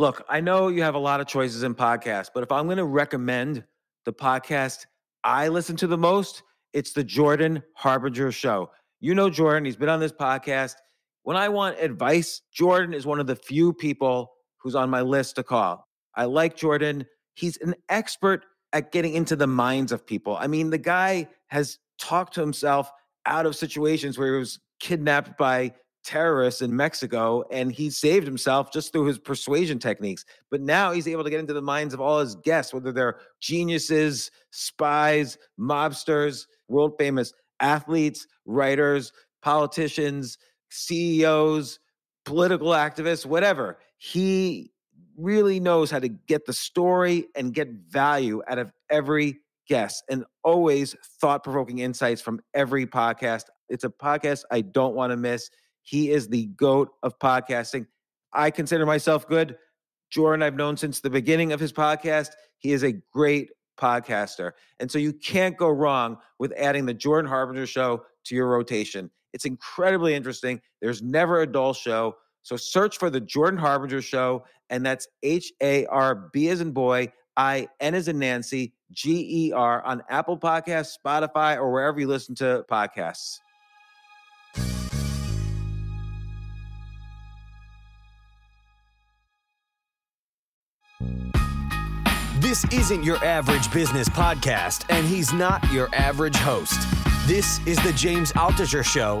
Look, I know you have a lot of choices in podcasts, but if I'm going to recommend the podcast I listen to the most, it's the Jordan Harbinger Show. You know Jordan, he's been on this podcast. When I want advice, Jordan is one of the few people who's on my list to call. I like Jordan. He's an expert at getting into the minds of people. I mean, the guy has talked to himself out of situations where he was kidnapped by terrorists in Mexico, and he saved himself just through his persuasion techniques. But now he's able to get into the minds of all his guests, whether they're geniuses, spies, mobsters, world famous athletes, writers, politicians, CEOs, political activists, whatever. He really knows how to get the story and get value out of every guest and always thought provoking insights from every podcast. It's a podcast I don't want to miss. He is the goat of podcasting. I consider myself good. Jordan, I've known since the beginning of his podcast. He is a great podcaster. And so you can't go wrong with adding the Jordan Harbinger show to your rotation. It's incredibly interesting. There's never a dull show. So search for the Jordan Harbinger show, and that's H A R B as in boy, I N as in Nancy, G E R on Apple Podcasts, Spotify, or wherever you listen to podcasts. This isn't your average business podcast, and he's not your average host. This is the James Altucher Show.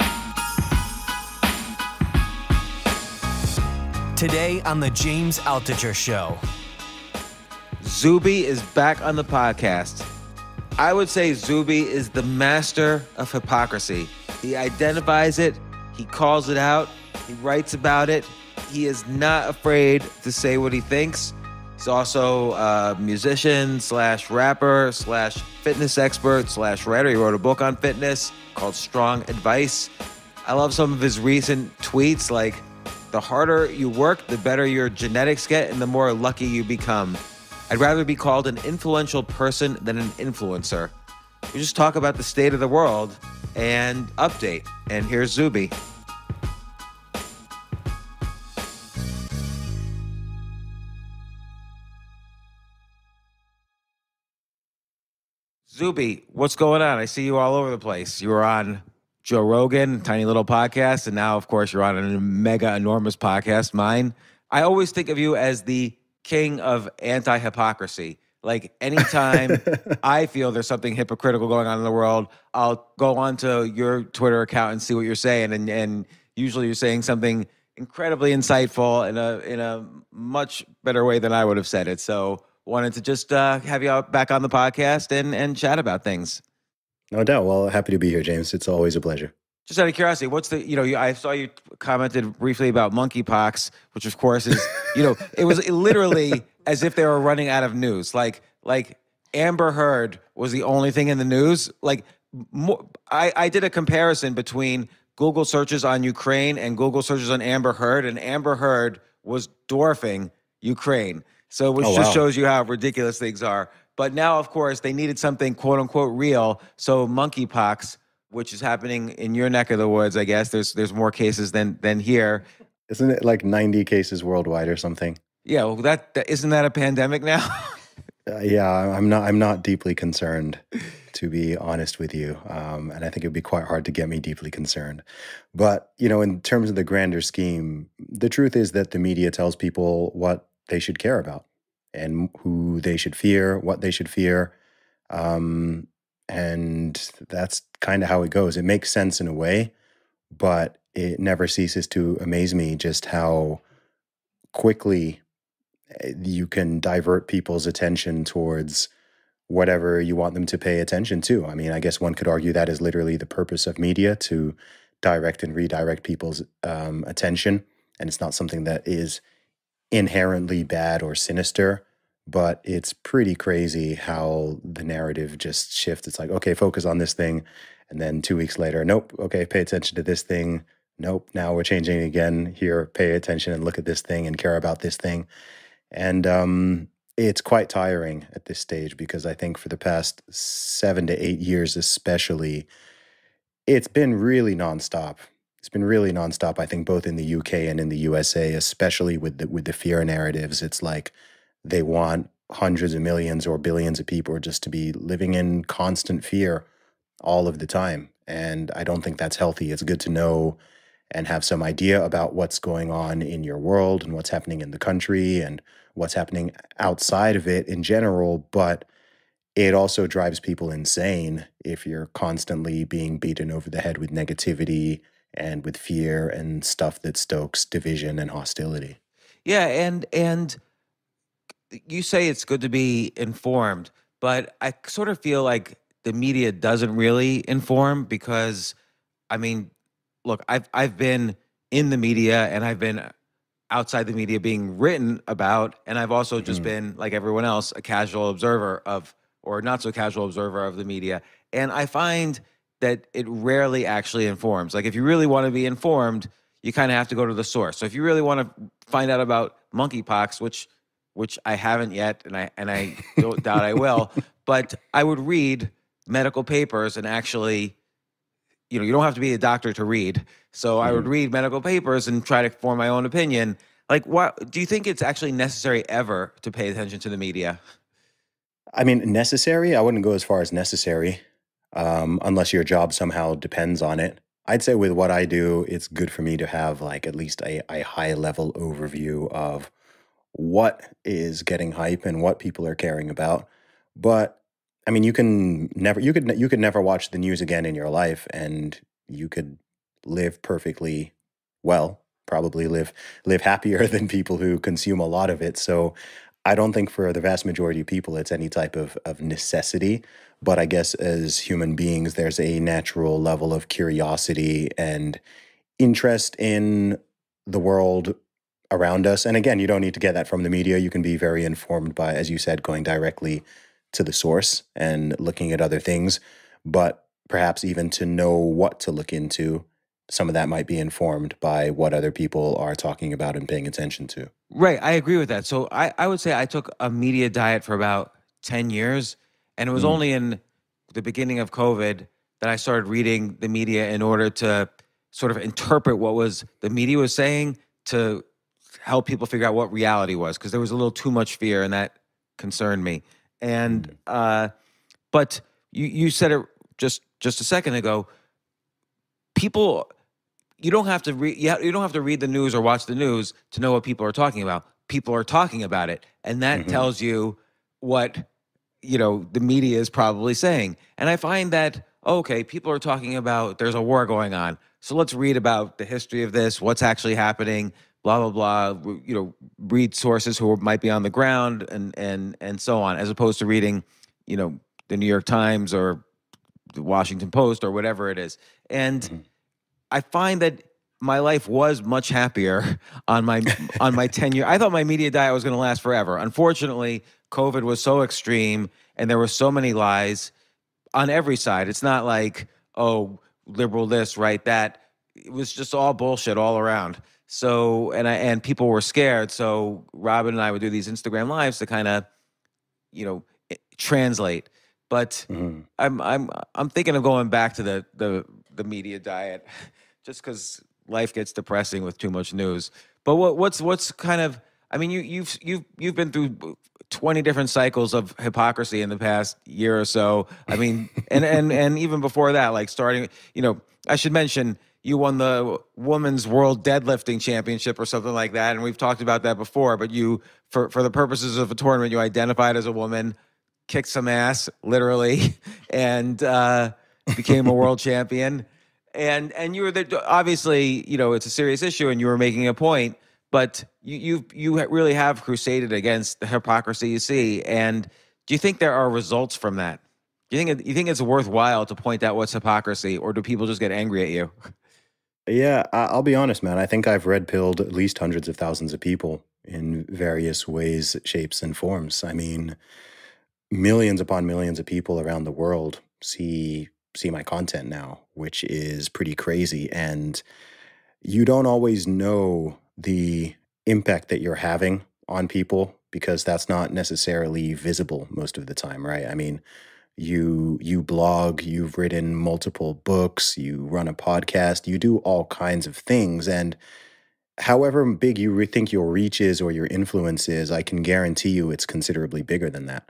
Today on the James Altucher Show. Zuby is back on the podcast. I would say Zuby is the master of hypocrisy. He identifies it, he calls it out, he writes about it. He is not afraid to say what he thinks. He's also a musician slash rapper slash fitness expert slash writer. He wrote a book on fitness called Strong Advice. I love some of his recent tweets like, the harder you work, the better your genetics get and the more lucky you become. I'd rather be called an influential person than an influencer. We just talk about the state of the world and update. And here's Zuby. Zuby, what's going on? I see you all over the place. You were on Joe Rogan, tiny little podcast, and now, of course, you're on a mega enormous podcast, mine. I always think of you as the king of anti hypocrisy. Like anytime I feel there's something hypocritical going on in the world, I'll go onto your Twitter account and see what you're saying, and and usually you're saying something incredibly insightful in a in a much better way than I would have said it. So wanted to just uh, have you back on the podcast and, and chat about things. No doubt. Well, happy to be here, James. It's always a pleasure. Just out of curiosity, what's the you know you, I saw you commented briefly about monkeypox, which of course is you know it was literally as if they were running out of news. Like like Amber Heard was the only thing in the news. Like more, I I did a comparison between Google searches on Ukraine and Google searches on Amber Heard, and Amber Heard was dwarfing Ukraine. So which oh, just wow. shows you how ridiculous things are. But now, of course, they needed something quote unquote real. So monkeypox, which is happening in your neck of the woods, I guess there's there's more cases than than here. Isn't it like 90 cases worldwide or something? Yeah, well, that, that isn't that a pandemic now? uh, yeah, I'm not. I'm not deeply concerned, to be honest with you. Um, and I think it would be quite hard to get me deeply concerned. But you know, in terms of the grander scheme, the truth is that the media tells people what they should care about and who they should fear, what they should fear. Um, and that's kind of how it goes. It makes sense in a way, but it never ceases to amaze me just how quickly eh, you can divert people's attention towards whatever you want them to pay attention to. I mean, I guess one could argue that is literally the purpose of media to direct and redirect people's um, attention. And it's not something that is inherently bad or sinister, but it's pretty crazy how the narrative just shifts. It's like, okay, focus on this thing. And then two weeks later, nope, okay, pay attention to this thing. Nope, now we're changing again. Here, pay attention and look at this thing and care about this thing. And um, it's quite tiring at this stage because I think for the past seven to eight years, especially, it's been really nonstop it's been really nonstop. I think both in the UK and in the USA, especially with the, with the fear narratives, it's like they want hundreds of millions or billions of people just to be living in constant fear all of the time, and I don't think that's healthy. It's good to know and have some idea about what's going on in your world and what's happening in the country and what's happening outside of it in general, but it also drives people insane if you're constantly being beaten over the head with negativity and with fear and stuff that stokes division and hostility. Yeah, and and you say it's good to be informed, but I sort of feel like the media doesn't really inform because I mean, look, I've I've been in the media and I've been outside the media being written about and I've also just mm-hmm. been like everyone else a casual observer of or not so casual observer of the media and I find that it rarely actually informs. Like if you really want to be informed, you kind of have to go to the source. So if you really want to find out about monkeypox, which which I haven't yet, and I and I don't doubt I will, but I would read medical papers and actually, you know, you don't have to be a doctor to read. So mm. I would mm-hmm. read medical papers and try to form my own opinion. Like, what do you think it's actually necessary ever to pay attention to the media? I mean, necessary? I wouldn't go as far as necessary um, unless your job somehow depends on it. I'd say with what I do, it's good for me to have like at least a, a high level overview of what is getting hype and what people are caring about. But I mean, you can never you could you could never watch the news again in your life, and you could live perfectly well, probably live live happier than people who consume a lot of it. So I don't think for the vast majority of people it's any type of, of necessity, but I guess as human beings, there's a natural level of curiosity and interest in the world around us. And again, you don't need to get that from the media. You can be very informed by, as you said, going directly to the source and looking at other things. But perhaps even to know what to look into, some of that might be informed by what other people are talking about and paying attention to. Right. I agree with that. So I, I would say I took a media diet for about 10 years and it was mm. only in the beginning of COVID that I started reading the media in order to sort of interpret what was the media was saying to help people figure out what reality was because there was a little too much fear and that concerned me. And mm-hmm. uh, but you you said it just just a second ago. People, you don't have to read you, you don't have to read the news or watch the news to know what people are talking about. People are talking about it, and that mm-hmm. tells you what you know the media is probably saying and i find that okay people are talking about there's a war going on so let's read about the history of this what's actually happening blah blah blah you know read sources who might be on the ground and and and so on as opposed to reading you know the new york times or the washington post or whatever it is and mm-hmm. i find that my life was much happier on my on my tenure i thought my media diet was going to last forever unfortunately COVID was so extreme and there were so many lies on every side. It's not like, oh, liberal this, right that. It was just all bullshit all around. So and I and people were scared. So Robin and I would do these Instagram lives to kind of, you know, translate. But mm. I'm I'm I'm thinking of going back to the the the media diet, just because life gets depressing with too much news. But what what's what's kind of I mean you you've you've you've been through 20 different cycles of hypocrisy in the past year or so. I mean, and and and even before that, like starting, you know, I should mention you won the women's world deadlifting championship or something like that and we've talked about that before, but you for for the purposes of a tournament you identified as a woman, kicked some ass literally and uh became a world champion. And and you were the, obviously, you know, it's a serious issue and you were making a point but you you you really have crusaded against the hypocrisy you see. And do you think there are results from that? Do you think you think it's worthwhile to point out what's hypocrisy, or do people just get angry at you? Yeah, I'll be honest, man. I think I've red pilled at least hundreds of thousands of people in various ways, shapes, and forms. I mean, millions upon millions of people around the world see see my content now, which is pretty crazy. And you don't always know the impact that you're having on people because that's not necessarily visible most of the time, right? I mean, you you blog, you've written multiple books, you run a podcast, you do all kinds of things and however big you think your reach is or your influence is, I can guarantee you it's considerably bigger than that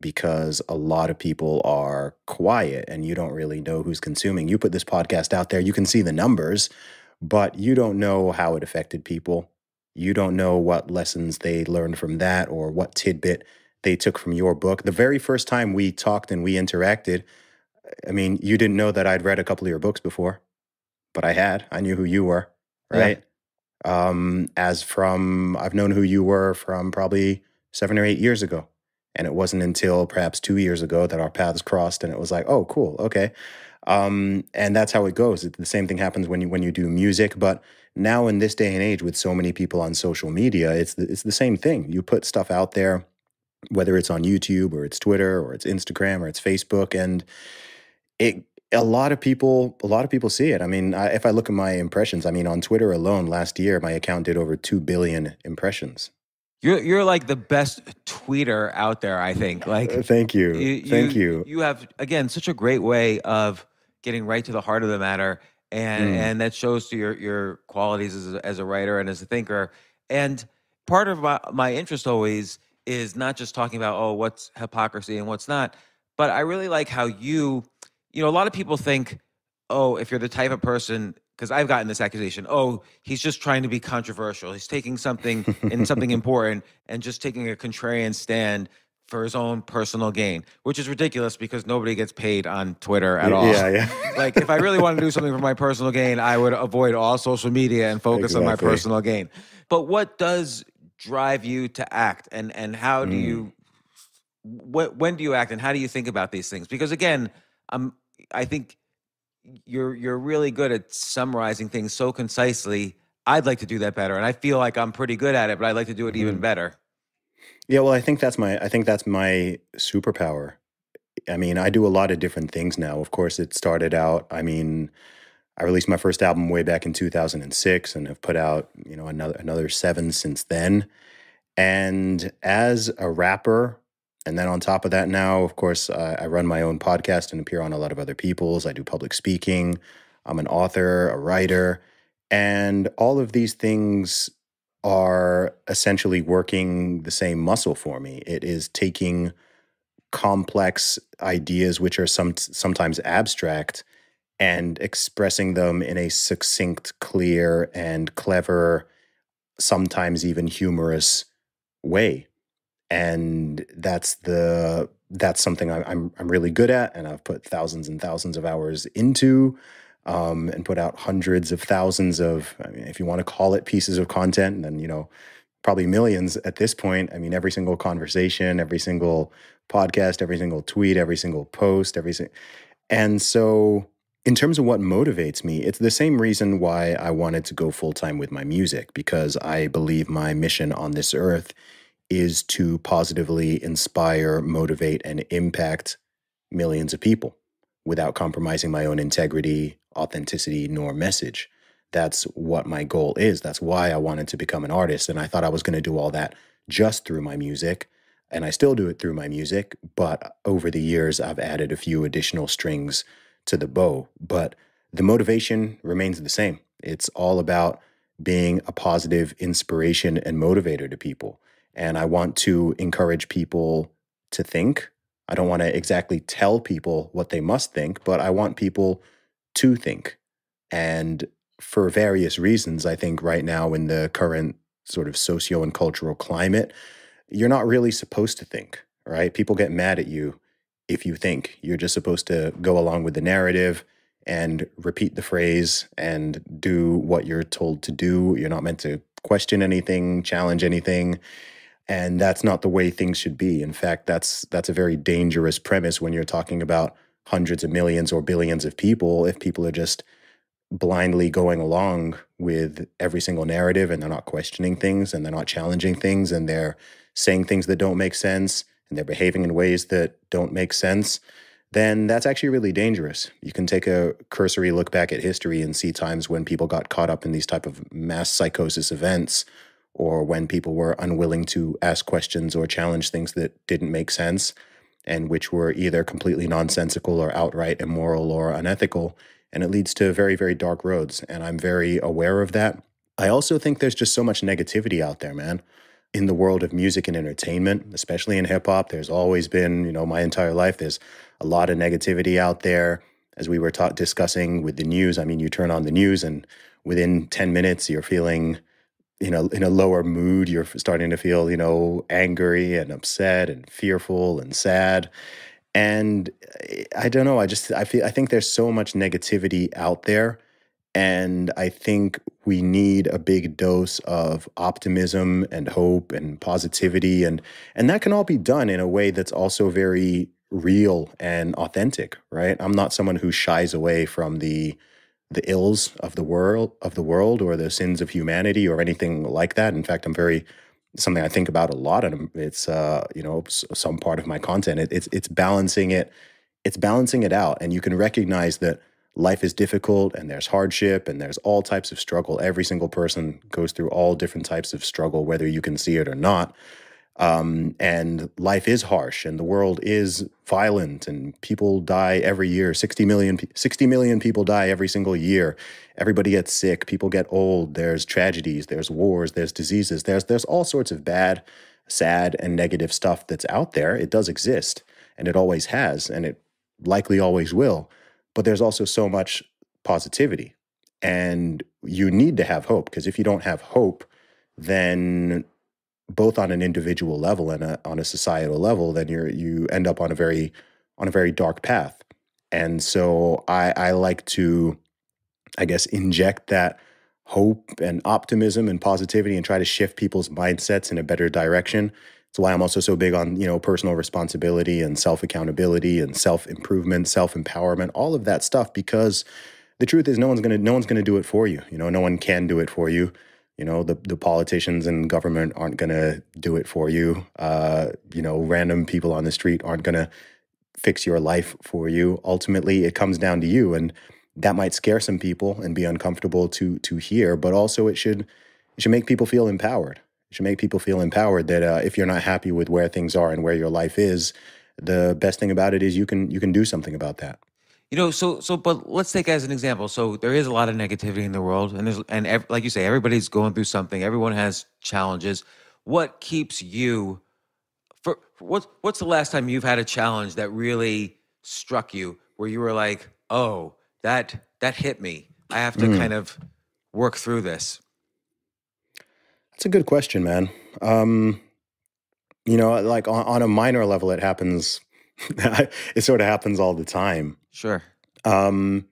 because a lot of people are quiet and you don't really know who's consuming. You put this podcast out there, you can see the numbers, but you don't know how it affected people. You don't know what lessons they learned from that or what tidbit they took from your book. The very first time we talked and we interacted, I mean, you didn't know that I'd read a couple of your books before, but I had. I knew who you were, right? Yeah. Um, as from, I've known who you were from probably seven or eight years ago. And it wasn't until perhaps two years ago that our paths crossed and it was like, oh, cool, okay. Um, and that's how it goes. the same thing happens when you when you do music, but now in this day and age, with so many people on social media, it's the, it's the same thing. You put stuff out there, whether it's on YouTube or it's Twitter or it's Instagram or it's Facebook, and it a lot of people a lot of people see it. I mean, I, if I look at my impressions, I mean, on Twitter alone last year, my account did over two billion impressions. You're you're like the best tweeter out there, I think. Like, thank you, you thank you, you. You have again such a great way of getting right to the heart of the matter, and mm. and that shows to your your qualities as a, as a writer and as a thinker. And part of my, my interest always is not just talking about oh what's hypocrisy and what's not, but I really like how you, you know, a lot of people think oh if you're the type of person because I've gotten this accusation. Oh, he's just trying to be controversial. He's taking something and something important and just taking a contrarian stand for his own personal gain, which is ridiculous because nobody gets paid on Twitter at all. Yeah, yeah. like if I really want to do something for my personal gain, I would avoid all social media and focus exactly. on my personal gain. But what does drive you to act and and how do mm. you what when do you act and how do you think about these things? Because again, I'm um, I think you're you're really good at summarizing things so concisely. I'd like to do that better and I feel like I'm pretty good at it, but I'd like to do it mm. even mm-hmm. better. Yeah, well, I think that's my I think that's my superpower. I mean, I do a lot of different things now. Of course, it started out, I mean, I released my first album way back in 2006 and have put out, you know, another another 7 since then. And as a rapper, and then on top of that now, of course, uh, I run my own podcast and appear on a lot of other people's. I do public speaking. I'm an author, a writer, and all of these things are essentially working the same muscle for me. It is taking complex ideas, which are some sometimes abstract, and expressing them in a succinct, clear, and clever, sometimes even humorous way. And that's the that's something I'm I'm really good at, and I've put thousands and thousands of hours into um, and put out hundreds of thousands of, I mean, if you want to call it pieces of content, then, you know, probably millions at this point. I mean, every single conversation, every single podcast, every single tweet, every single post, every single. And so, in terms of what motivates me, it's the same reason why I wanted to go full time with my music, because I believe my mission on this earth is to positively inspire, motivate, and impact millions of people without compromising my own integrity authenticity nor message. That's what my goal is. That's why I wanted to become an artist. And I thought I was going to do all that just through my music. And I still do it through my music. But over the years, I've added a few additional strings to the bow. But the motivation remains the same. It's all about being a positive inspiration and motivator to people. And I want to encourage people to think. I don't want to exactly tell people what they must think, but I want people to think. And for various reasons, I think right now in the current sort of socio and cultural climate, you're not really supposed to think, right? People get mad at you if you think. You're just supposed to go along with the narrative and repeat the phrase and do what you're told to do. You're not meant to question anything, challenge anything. And that's not the way things should be. In fact, that's that's a very dangerous premise when you're talking about hundreds of millions or billions of people if people are just blindly going along with every single narrative and they're not questioning things and they're not challenging things and they're saying things that don't make sense and they're behaving in ways that don't make sense, then that's actually really dangerous. You can take a cursory look back at history and see times when people got caught up in these type of mass psychosis events or when people were unwilling to ask questions or challenge things that didn't make sense and which were either completely nonsensical or outright immoral or unethical. And it leads to very, very dark roads. And I'm very aware of that. I also think there's just so much negativity out there, man. In the world of music and entertainment, especially in hip hop, there's always been, you know, my entire life, there's a lot of negativity out there. As we were taught discussing with the news, I mean, you turn on the news and within 10 minutes, you're feeling you know in a lower mood you're starting to feel you know angry and upset and fearful and sad and eh, i don't know i just i feel i think there's so much negativity out there and i think we need a big dose of optimism and hope and positivity and and that can all be done in a way that's also very real and authentic right i'm not someone who shies away from the the ills of the world of the world or the sins of humanity or anything like that. In fact, I'm very something I think about a lot, and it's uh, you know some part of my content. It, it's it's balancing it, it's balancing it out, and you can recognize that life is difficult and there's hardship and there's all types of struggle. Every single person goes through all different types of struggle, whether you can see it or not. Um, and life is harsh and the world is violent and people die every year 60 million 60 million people die every single year everybody gets sick people get old there's tragedies there's wars there's diseases there's there's all sorts of bad sad and negative stuff that's out there it does exist and it always has and it likely always will but there's also so much positivity and you need to have hope because if you don't have hope then both on an individual level and a, uh, on a societal level, then you you end up on a very on a very dark path. And so I, I like to, I guess, inject that hope and optimism and positivity and try to shift people's mindsets in a better direction. It's why I'm also so big on, you know, personal responsibility and self-accountability and self-improvement, self-empowerment, all of that stuff because the truth is no one's going to no one's going to do it for you. You know, no one can do it for you you know the, the politicians and government aren't going to do it for you uh, you know random people on the street aren't going to fix your life for you ultimately it comes down to you and that might scare some people and be uncomfortable to to hear but also it should it should make people feel empowered it should make people feel empowered that uh, if you're not happy with where things are and where your life is the best thing about it is you can you can do something about that you know, so so, but let's take as an example. So there is a lot of negativity in the world, and there's and ev- like you say, everybody's going through something. Everyone has challenges. What keeps you? For, what's what's the last time you've had a challenge that really struck you, where you were like, "Oh, that that hit me. I have to mm. kind of work through this." That's a good question, man. Um, you know, like on, on a minor level, it happens. it sort of happens all the time. Sure. Um,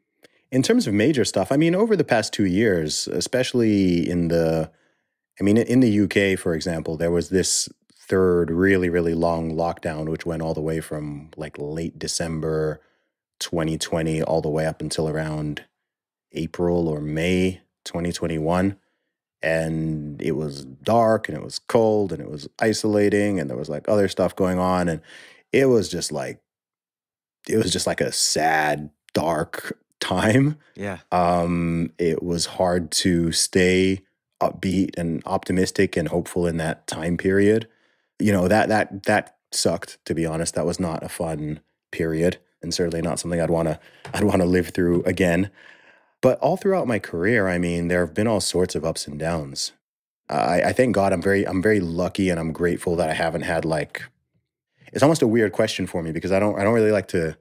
in terms of major stuff, I mean, over the past two years, especially in the, I mean, in the UK, for example, there was this third really, really long lockdown, which went all the way from like late December 2020 all the way up until around April or May 2021. And it was dark and it was cold and it was isolating and there was like other stuff going on. And it was just like it was just like a sad, dark time. Yeah. Um, it was hard to stay upbeat and optimistic and hopeful in that time period. You know, that that that sucked, to be honest. That was not a fun period and certainly not something I'd wanna I'd wanna live through again. But all throughout my career, I mean, there have been all sorts of ups and downs. I, I thank God I'm very I'm very lucky and I'm grateful that I haven't had like it's almost a weird question for me because I don't I don't really like to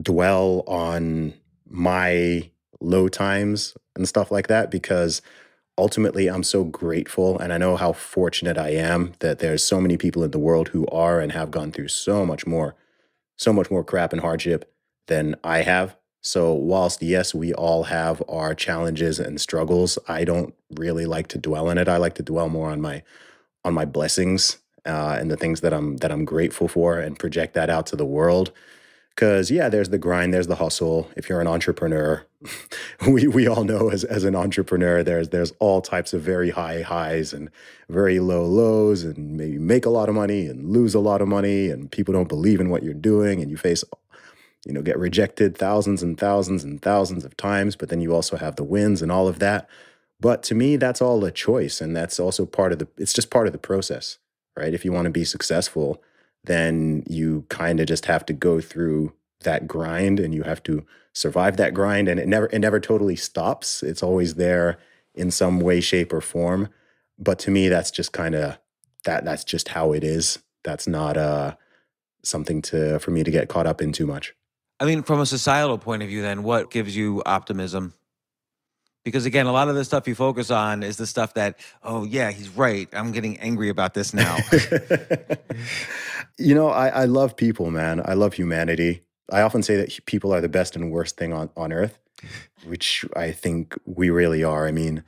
dwell on my low times and stuff like that because ultimately I'm so grateful and I know how fortunate I am that there's so many people in the world who are and have gone through so much more so much more crap and hardship than I have. So whilst yes, we all have our challenges and struggles, I don't really like to dwell on it. I like to dwell more on my on my blessings uh, and the things that I'm that I'm grateful for and project that out to the world. Cause yeah, there's the grind, there's the hustle. If you're an entrepreneur, we we all know as, as an entrepreneur, there's there's all types of very high highs and very low lows, and maybe make a lot of money and lose a lot of money, and people don't believe in what you're doing, and you face you know, get rejected thousands and thousands and thousands of times, but then you also have the wins and all of that. But to me, that's all a choice. And that's also part of the, it's just part of the process right? If you want to be successful, then you kind of just have to go through that grind and you have to survive that grind and it never it never totally stops. It's always there in some way shape or form. But to me that's just kind of that that's just how it is. That's not uh something to for me to get caught up in too much. I mean, from a societal point of view, then, what gives you optimism? because again a lot of the stuff you focus on is the stuff that oh yeah he's right i'm getting angry about this now you know I, I love people man i love humanity i often say that people are the best and worst thing on, on earth which i think we really are i mean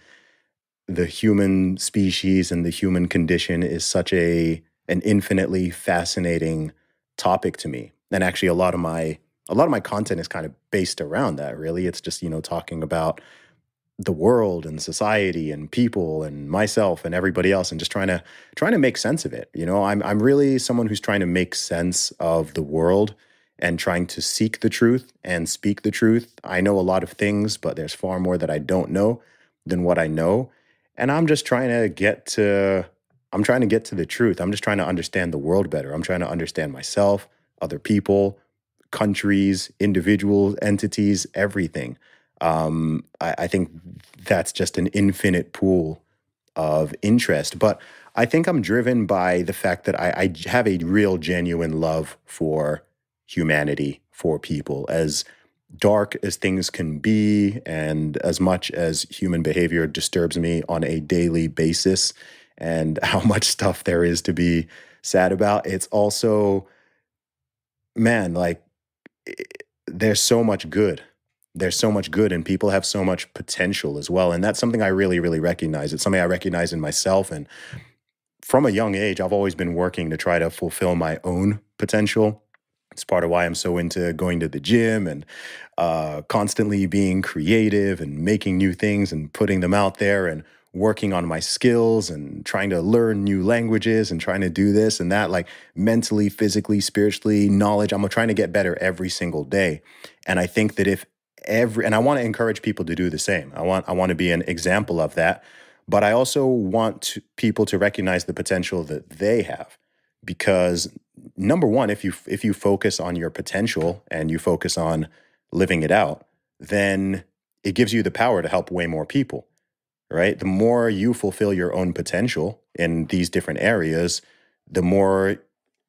the human species and the human condition is such a an infinitely fascinating topic to me and actually a lot of my a lot of my content is kind of based around that really it's just you know talking about the world and society and people and myself and everybody else and just trying to trying to make sense of it. You know, I'm I'm really someone who's trying to make sense of the world and trying to seek the truth and speak the truth. I know a lot of things, but there's far more that I don't know than what I know. And I'm just trying to get to I'm trying to get to the truth. I'm just trying to understand the world better. I'm trying to understand myself, other people, countries, individuals, entities, everything. Um, I, I think that's just an infinite pool of interest. But I think I'm driven by the fact that I, I, have a real genuine love for humanity, for people. As dark as things can be, and as much as human behavior disturbs me on a daily basis, and how much stuff there is to be sad about, it's also, man, like it, there's so much good there's so much good and people have so much potential as well. And that's something I really, really recognize. It's something I recognize in myself. And from a young age, I've always been working to try to fulfill my own potential. It's part of why I'm so into going to the gym and uh, constantly being creative and making new things and putting them out there and working on my skills and trying to learn new languages and trying to do this and that, like mentally, physically, spiritually, knowledge. I'm trying to get better every single day. And I think that if every and I want to encourage people to do the same. I want I want to be an example of that, but I also want to, people to recognize the potential that they have because number one, if you if you focus on your potential and you focus on living it out, then it gives you the power to help way more people. Right? The more you fulfill your own potential in these different areas, the more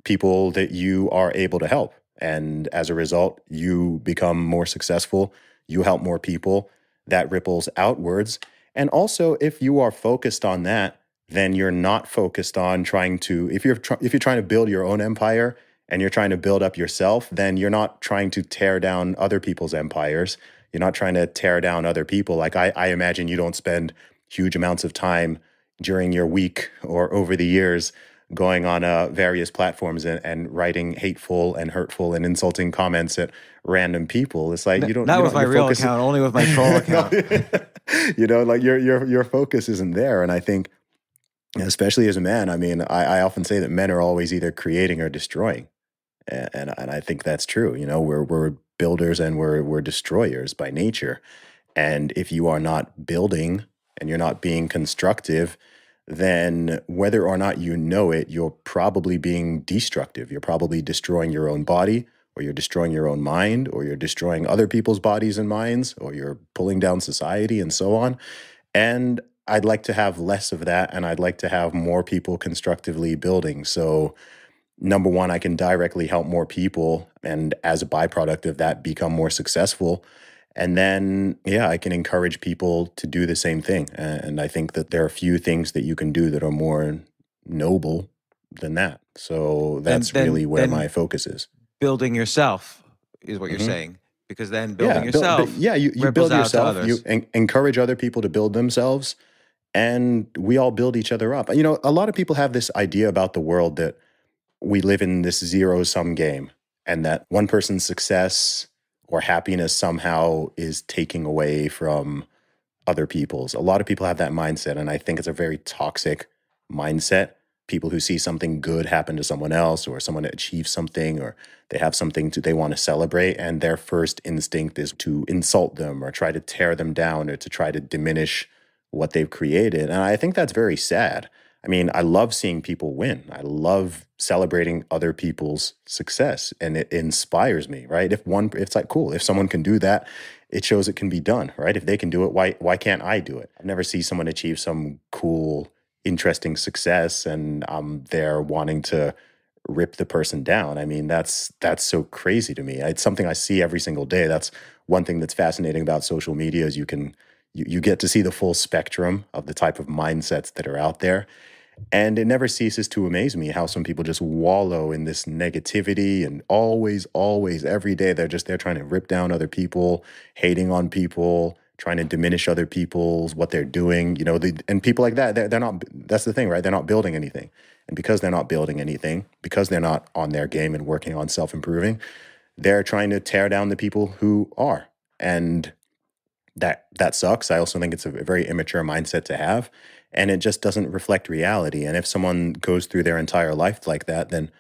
people that you are able to help and as a result, you become more successful, you help more people, that ripples outwards. And also, if you are focused on that, then you're not focused on trying to if you're if you're trying to build your own empire and you're trying to build up yourself, then you're not trying to tear down other people's empires. You're not trying to tear down other people. Like I, I imagine you don't spend huge amounts of time during your week or over the years going on uh, various platforms and, and, writing hateful and hurtful and insulting comments at random people. It's like you don't. Not you with my real account, is, only with my troll account. you know, like your your your focus isn't there, and I think, especially as a man, I mean, I, I often say that men are always either creating or destroying, and, and and I think that's true. You know, we're we're builders and we're we're destroyers by nature, and if you are not building and you're not being constructive then whether or not you know it, you're probably being destructive. You're probably destroying your own body, or you're destroying your own mind, or you're destroying other people's bodies and minds, or you're pulling down society and so on. And I'd like to have less of that, and I'd like to have more people constructively building. So, number one, I can directly help more people, and as a byproduct of that, become more successful. And then, yeah, I can encourage people to do the same thing. And I think that there are few things that you can do that are more noble than that. So that's then, really where my focus is. Building yourself is what you're mm -hmm. saying because then building yeah, yourself. Build, yeah, you, you build yourself. You en encourage other people to build themselves, and we all build each other up. You know, a lot of people have this idea about the world that we live in this zero sum game, and that one person's success or happiness somehow is taking away from other people's. A lot of people have that mindset, and I think it's a very toxic mindset. People who see something good happen to someone else, or someone achieves something, or they have something to, they want to celebrate, and their first instinct is to insult them, or try to tear them down, or to try to diminish what they've created. And I think that's very sad. I mean, I love seeing people win. I love celebrating other people's success and it inspires me, right? If one it's like cool, if someone can do that, it shows it can be done, right? If they can do it, why why can't I do it? I never see someone achieve some cool, interesting success and I'm there wanting to rip the person down. I mean, that's that's so crazy to me. It's something I see every single day. That's one thing that's fascinating about social media is you can you, you get to see the full spectrum of the type of mindsets that are out there and it never ceases to amaze me how some people just wallow in this negativity and always, always, every day they're just there trying to rip down other people, hating on people, trying to diminish other people's what they're doing. You know, and people like that, they're, they're not. That's the thing, right? They're not building anything, and because they're not building anything, because they're not on their game and working on self improving, they're trying to tear down the people who are, and that that sucks. I also think it's a very immature mindset to have and it just doesn't reflect reality. And if someone goes through their entire life like that, then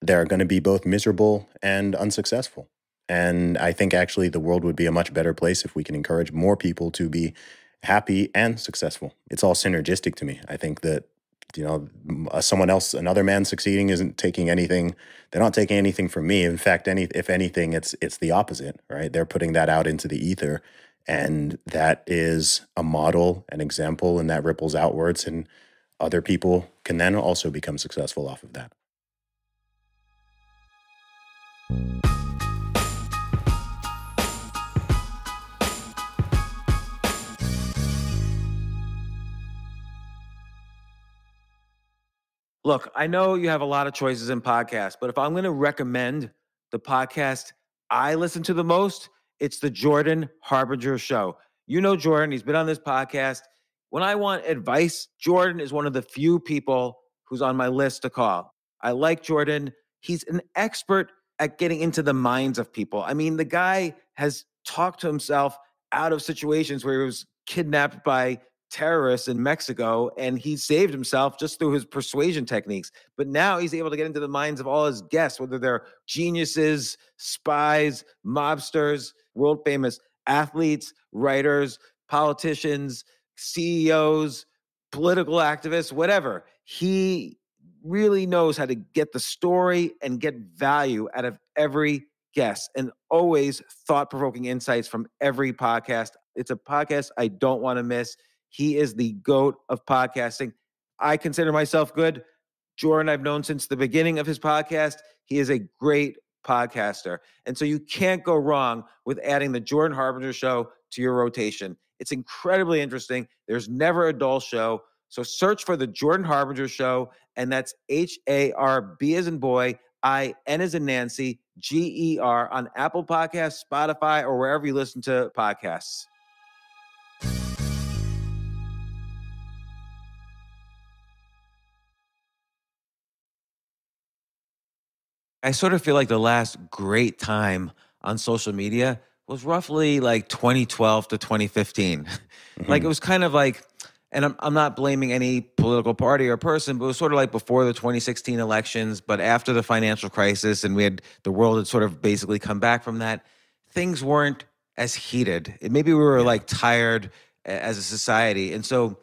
they're going to be both miserable and unsuccessful. And I think actually the world would be a much better place if we can encourage more people to be happy and successful. It's all synergistic to me. I think that you know uh, someone else another man succeeding isn't taking anything they're not taking anything from me in fact any if anything it's it's the opposite right they're putting that out into the ether and that is a model, an example, and that ripples outwards. And other people can then also become successful off of that. Look, I know you have a lot of choices in podcasts, but if I'm going to recommend the podcast I listen to the most, it's the Jordan Harbinger Show. You know Jordan, he's been on this podcast. When I want advice, Jordan is one of the few people who's on my list to call. I like Jordan. He's an expert at getting into the minds of people. I mean, the guy has talked to himself out of situations where he was kidnapped by terrorists in Mexico, and he saved himself just through his persuasion techniques. But now he's able to get into the minds of all his guests, whether they're geniuses, spies, mobsters, world famous athletes, writers, politicians, CEOs, political activists, whatever. He really knows how to get the story and get value out of every guest and always thought provoking insights from every podcast. It's a podcast I don't want to miss. He is the goat of podcasting. I consider myself good. Jordan, I've known since the beginning of his podcast. He is a great podcaster. And so you can't go wrong with adding the Jordan Harbinger show to your rotation. It's incredibly interesting. There's never a dull show. So search for the Jordan Harbinger show, and that's H A R B as in boy, I N as in Nancy, G E R on Apple Podcasts, Spotify, or wherever you listen to podcasts. I sort of feel like the last great time on social media was roughly like 2012 to 2015. Mm-hmm. Like it mm-hmm. was kind of like, and I'm, I'm not blaming any political party or person, but it was sort of like before the 2016 elections, but after the financial crisis, and we had the world had sort of basically come back from that, things weren't as heated. Maybe we were yeah. like tired as a society. And so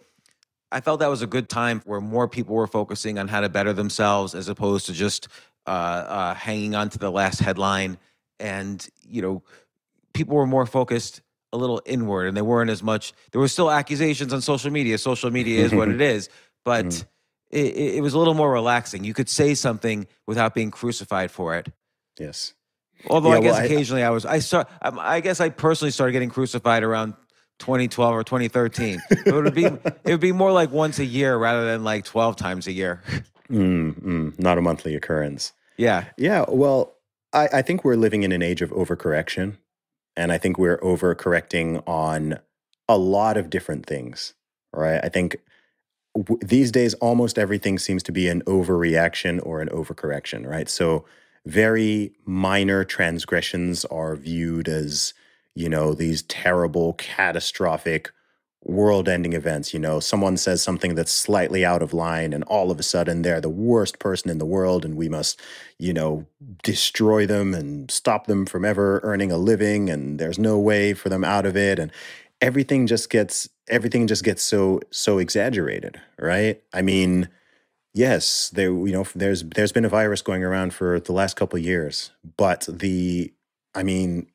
I felt that was a good time where more people were focusing on how to better themselves as opposed to just uh, uh, hanging on to the last headline, and you know, people were more focused a little inward, and they weren't as much. There were still accusations on social media. Social media is what it is, but. Mm. It, it was a little more relaxing. You could say something without being crucified for it. Yes. Although yeah, I guess well, occasionally I, I, was, I saw, I guess I personally started getting crucified around 2012 or 2013. it would be, it would be more like once a year rather than like 12 times a year. Mm, mm, not a monthly occurrence. Yeah. Yeah. Well, I, I think we're living in an age of overcorrection. And I think we're overcorrecting on a lot of different things, right? I think these days almost everything seems to be an overreaction or an overcorrection, right? So very minor transgressions are viewed as, you know, these terrible, catastrophic, world ending events. You know, someone says something that's slightly out of line, and all of a sudden they're the worst person in the world, and we must, you know, destroy them and stop them from ever earning a living, and there's no way for them out of it. And everything just gets everything just gets so so exaggerated right i mean yes there you know there's there's been a virus going around for the last couple years but the i mean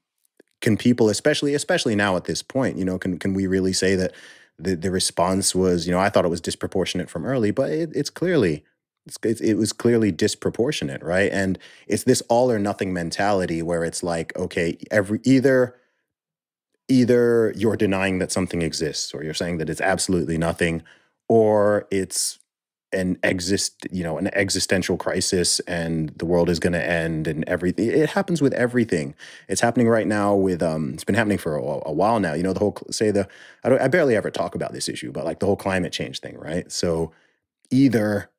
can people, especially especially now at this point, you know, can can we really say that the the response was, you know, I thought it was disproportionate from early, but it, it's clearly it's, it was clearly disproportionate, right? And it's this all or nothing mentality where it's like, okay, every either either you're denying that something exists or you're saying that it's absolutely nothing or it's an exist you know an existential crisis and the world is going to end and everything it happens with everything it's happening right now with um it's been happening for a, a, while now you know the whole say the I don't I barely ever talk about this issue but like the whole climate change thing right so either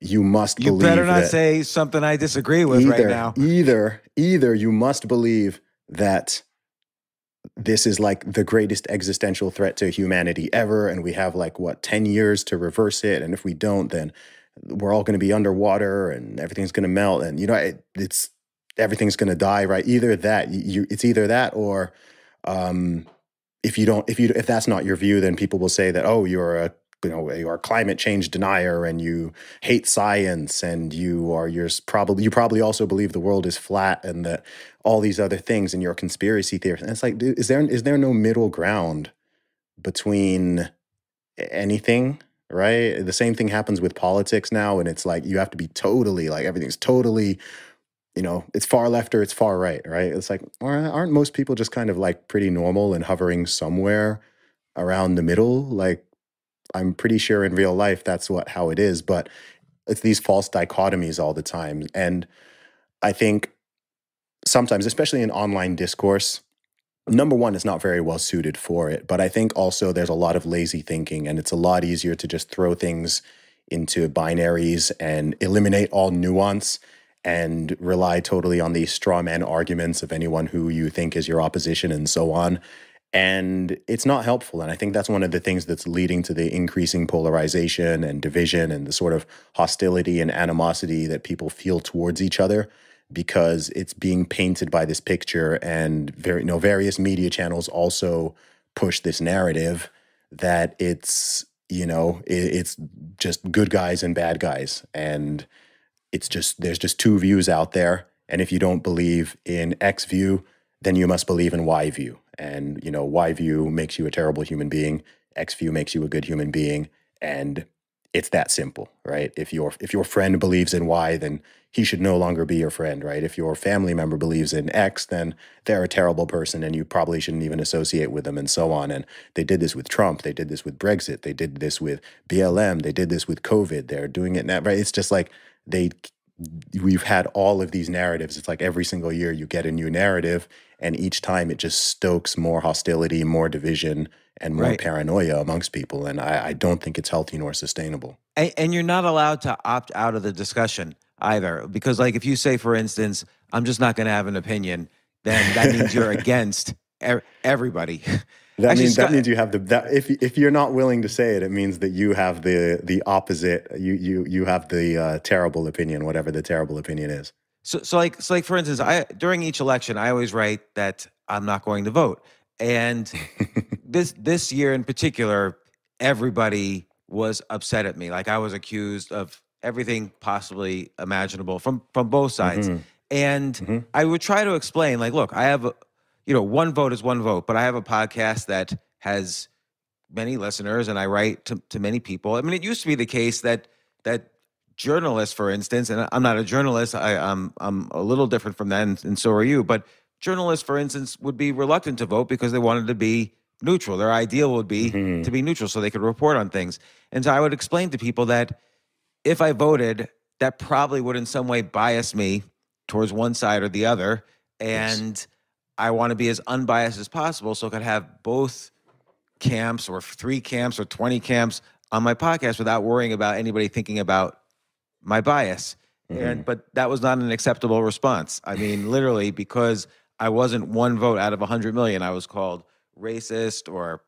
you must you believe better not say something I disagree with either, right now either either you must believe that this is like the greatest existential threat to humanity ever. And we have like, what, 10 years to reverse it. And if we don't, then we're all going to be underwater and everything's going to melt. And, you know, it, it's everything's going to die, right? Either that, you, it's either that or, um, if you don't, if you, if that's not your view, then people will say that, oh, you're a you know you are climate change denier and you hate science and you are you're probably you probably also believe the world is flat and that all these other things and you're a conspiracy theorist and it's like is there is there no middle ground between anything right the same thing happens with politics now and it's like you have to be totally like everything's totally you know, it's far left or it's far right, right? It's like, aren't most people just kind of like pretty normal and hovering somewhere around the middle? Like, I'm pretty sure in real life that's what how it is, but it's these false dichotomies all the time. And I think sometimes, especially in online discourse, number one, it's not very well suited for it. But I think also there's a lot of lazy thinking, and it's a lot easier to just throw things into binaries and eliminate all nuance and rely totally on the straw man arguments of anyone who you think is your opposition and so on. And it's not helpful. And I think that's one of the things that's leading to the increasing polarization and division and the sort of hostility and animosity that people feel towards each other because it's being painted by this picture. And very, you know, various media channels also push this narrative that it's, you know, it's just good guys and bad guys. And it's just, there's just two views out there. And if you don't believe in X view, then you must believe in Y view and you know y view makes you a terrible human being x view makes you a good human being and it's that simple right if your if your friend believes in y then he should no longer be your friend right if your family member believes in x then they're a terrible person and you probably shouldn't even associate with them and so on and they did this with trump they did this with brexit they did this with blm they did this with covid they're doing it now right it's just like they we've had all of these narratives. It's like every single year you get a new narrative, and each time it just stokes more hostility, more division, and more right. paranoia amongst people. And I, I, don't think it's healthy nor sustainable. And, and you're not allowed to opt out of the discussion either, because like if you say, for instance, I'm just not going to have an opinion, then that means you're against everybody. That means that means you have the that if if you're not willing to say it, it means that you have the the opposite. You you you have the uh, terrible opinion, whatever the terrible opinion is. So so like so like for instance, I during each election, I always write that I'm not going to vote, and this this year in particular, everybody was upset at me. Like I was accused of everything possibly imaginable from from both sides. Mm -hmm. And mm -hmm. I would try to explain, like, look, I have you know, one vote is one vote, but I have a podcast that has many listeners and I write to, to many people. I mean, it used to be the case that that journalists, for instance, and I'm not a journalist, I, am I'm, I'm a little different from that, and, and so are you, but journalists, for instance, would be reluctant to vote because they wanted to be neutral. Their ideal would be mm-hmm. to be neutral so they could report on things. And so I would explain to people that if I voted, that probably would in some way bias me towards one side or the other. And yes. I want to be as unbiased as possible so I could have both camps or three camps or 20 camps on my podcast without worrying about anybody thinking about my bias. Mm-hmm. And, but that was not an acceptable response. I mean, literally, because I wasn't one vote out of 100 million, I was called racist or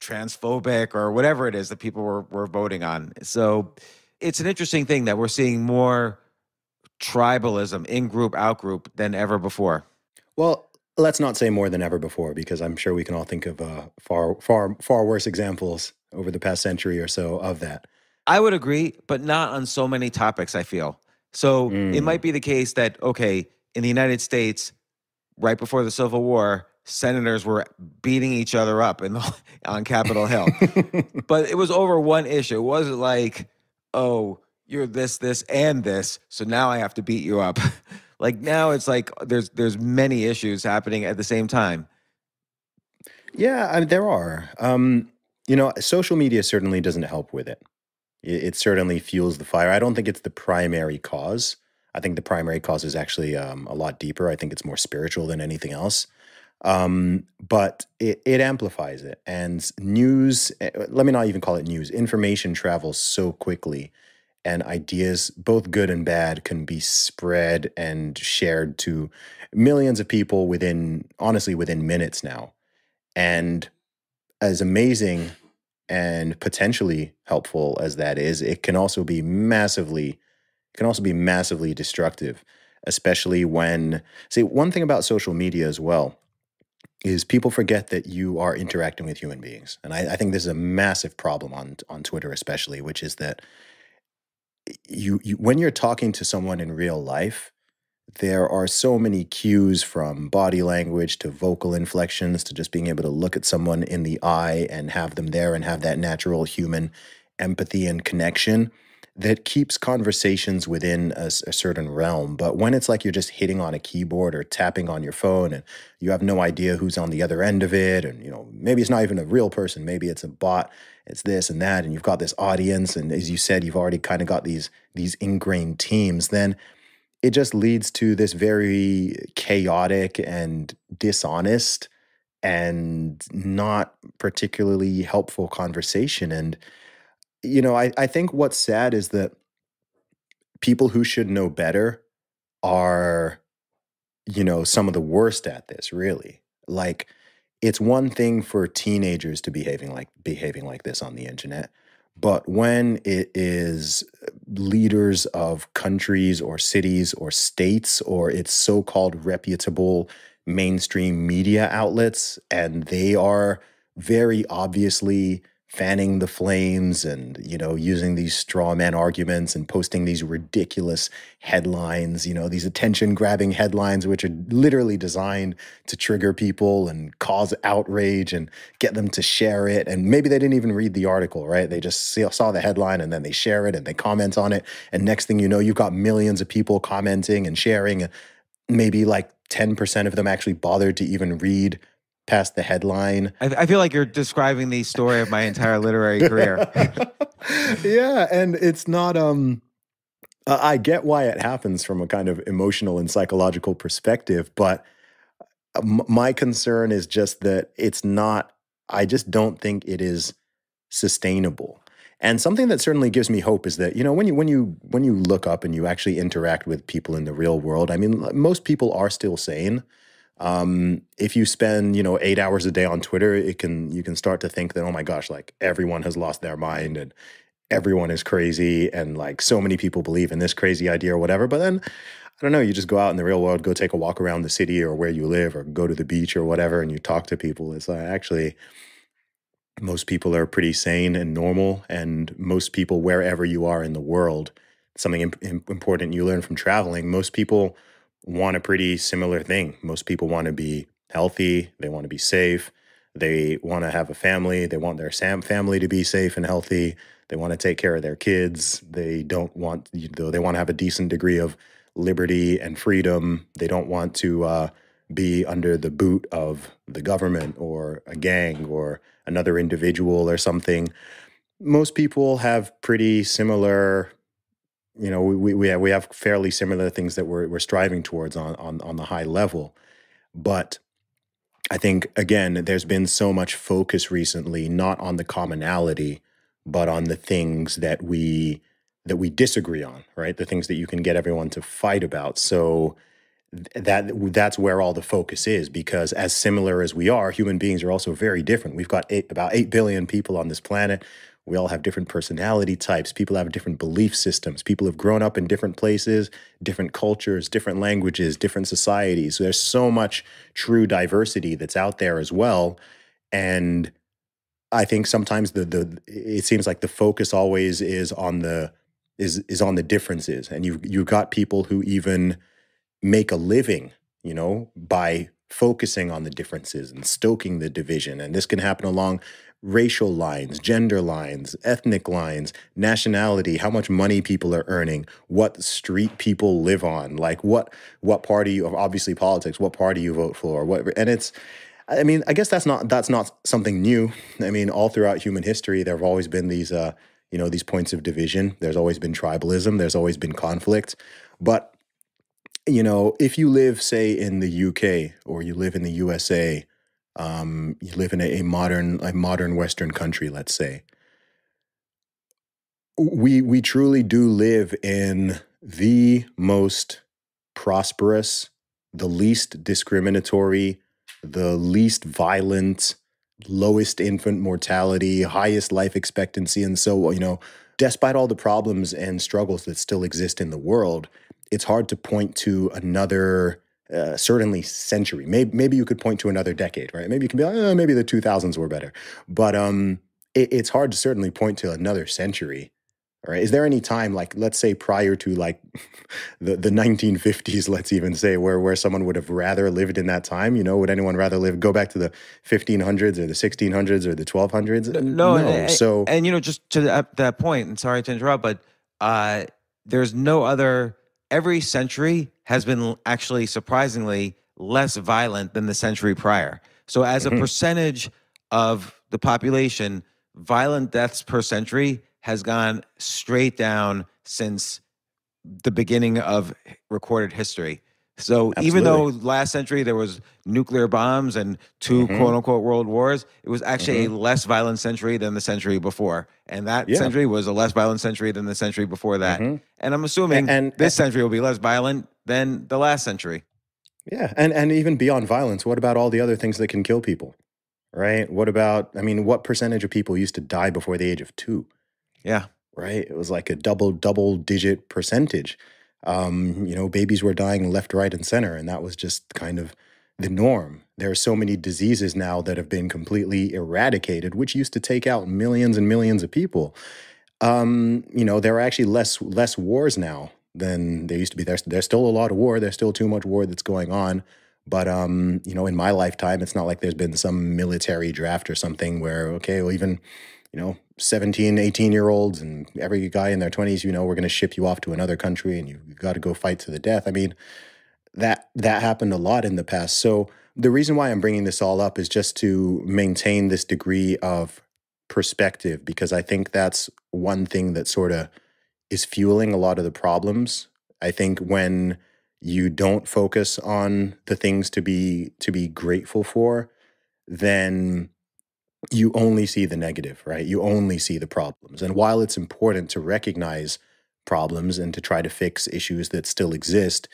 transphobic or whatever it is that people were, were voting on. So it's an interesting thing that we're seeing more tribalism in group, out group than ever before. Well, let's not say more than ever before, because I'm sure we can all think of uh, far, far, far worse examples over the past century or so of that. I would agree, but not on so many topics, I feel. So mm. it might mm. be the case that, okay, in the United States, right before the Civil War, senators were beating each other up in the, on Capitol Hill. but it was over one issue. It wasn't like, oh, you're this, this, and this. So now I have to beat you up. Like now it's like there's there's many issues happening at the same time. Yeah, I mean, there are. Um, you know, social media certainly doesn't help with it. it. it. certainly fuels the fire. I don't think it's the primary cause. I think the primary cause is actually um, a lot deeper. I think it's more spiritual than anything else. Um, but it, it amplifies it. And news, eh, let me not even call it news, information travels so quickly and ideas, both good and bad, can be spread and shared to millions of people within, honestly, within minutes now. And as amazing and potentially helpful as that is, it can also be massively, can also be massively destructive, especially when, see, one thing about social media as well is people forget that you are interacting with human beings. And I, I think this is a massive problem on, on Twitter, especially, which is that you, you when you're talking to someone in real life, there are so many cues from body language to vocal inflections to just being able to look at someone in the eye and have them there and have that natural human empathy and connection that keeps conversations within a, a, certain realm. But when it's like you're just hitting on a keyboard or tapping on your phone and you have no idea who's on the other end of it, and you know, maybe it's not even a real person, maybe it's a bot, it's this and that and you've got this audience and as you said you've already kind of got these these ingrained teams then it just leads to this very chaotic and dishonest and not particularly helpful conversation and you know i, I think what's sad is that people who should know better are you know some of the worst at this really like it's one thing for teenagers to behaving like behaving like this on the internet but when it is uh, leaders of countries or cities or states or its so-called reputable mainstream media outlets and they are very obviously fanning the flames and you know using these straw man arguments and posting these ridiculous headlines you know these attention grabbing headlines which are literally designed to trigger people and cause outrage and get them to share it and maybe they didn't even read the article right they just saw the headline and then they share it and they comment on it and next thing you know you've got millions of people commenting and sharing maybe like 10% of them actually bothered to even read past the headline. I, I feel like you're describing the story of my entire literary career. yeah, and it's not um uh, I get why it happens from a kind of emotional and psychological perspective, but uh, m- my concern is just that it's not, I just don't think it is sustainable. And something that certainly gives me hope is that you know when you when you when you look up and you actually interact with people in the real world, I mean most people are still sane. Um, if you spend you know eight hours a day on Twitter, it can you can start to think that oh my gosh, like everyone has lost their mind and everyone is crazy and like so many people believe in this crazy idea or whatever. But then I don't know, you just go out in the real world, go take a walk around the city or where you live, or go to the beach or whatever, and you talk to people. It's like uh, actually most people are pretty sane and normal, and most people wherever you are in the world. Something imp important you learn from traveling. Most people want a pretty similar thing. Most people want to be healthy, they want to be safe, they want to have a family, they want their Sam family to be safe and healthy, they want to take care of their kids, they don't want though they want to have a decent degree of liberty and freedom. They don't want to uh, be under the boot of the government or a gang or another individual or something. Most people have pretty similar you know, we we have, we have fairly similar things that we're we're striving towards on on on the high level, but I think again, there's been so much focus recently not on the commonality, but on the things that we that we disagree on, right? The things that you can get everyone to fight about. So that that's where all the focus is because as similar as we are human beings are also very different we've got eight, about 8 billion people on this planet we all have different personality types. People have different belief systems. People have grown up in different places, different cultures, different languages, different societies. So there's so much true diversity that's out there as well. And I think sometimes the the it seems like the focus always is on the is is on the differences. And you you've got people who even make a living, you know, by focusing on the differences and stoking the division. And this can happen along racial lines, gender lines, ethnic lines, nationality, how much money people are earning, what street people live on, like what what party you obviously politics, what party you vote for, whatever. and it's I mean, I guess that's not that's not something new. I mean, all throughout human history there have always been these uh, you know, these points of division. There's always been tribalism, there's always been conflict, but you know, if you live say in the UK or you live in the USA um, you live in a, a modern, a modern Western country, let's say. We we truly do live in the most prosperous, the least discriminatory, the least violent, lowest infant mortality, highest life expectancy, and so you know, despite all the problems and struggles that still exist in the world, it's hard to point to another uh, certainly century. Maybe maybe you could point to another decade, right? Maybe you can be like, oh, maybe the 2000s were better, but um, it, it's hard to certainly point to another century. right? is there any time like let's say prior to like the the 1950s, let's even say where where someone would have rather lived in that time? You know, would anyone rather live go back to the 1500s or the 1600s or the 1200s? Uh, no, no. And, so and, you know, just to that, that point, and sorry to interrupt, but uh, there's no other every century has been actually surprisingly less violent than the century prior. So, as mm -hmm. a mm-hmm. percentage of the population, violent deaths per century has gone straight down since the beginning of recorded history. So Absolutely. even though last century there was nuclear bombs and 2 mm-hmm. quote unquote world wars, it was actually mm-hmm. a less violent century than the century before. And that yeah. century was a less violent century than the century before that. Mm-hmm. And I'm assuming and, and this century will be less violent than the last century. Yeah. And and even beyond violence, what about all the other things that can kill people? Right? What about I mean, what percentage of people used to die before the age of 2? Yeah. Right? It was like a double double digit percentage. Um, you know, babies were dying left, right, and center, and that was just kind of the norm. There are so many diseases now that have been completely eradicated, which used to take out millions and millions of people. Um, you know, there are actually less less wars now than there used to be. There's there's still a lot of war. There's still too much war that's going on. But um, you know, in my lifetime, it's not like there's been some military draft or something where okay, well, even you know, 17, 18 year olds and every guy in their 20s, you know, we're going to ship you off to another country and you, have got to go fight to the death. I mean, that that happened a lot in the past. So the reason why I'm bringing this all up is just to maintain this degree of perspective because I think that's one thing that sort of is fueling a lot of the problems. I think when you don't focus on the things to be to be grateful for, then you only see the negative, right? You only see the problems. And while it's important to recognize problems and to try to fix issues that still exist,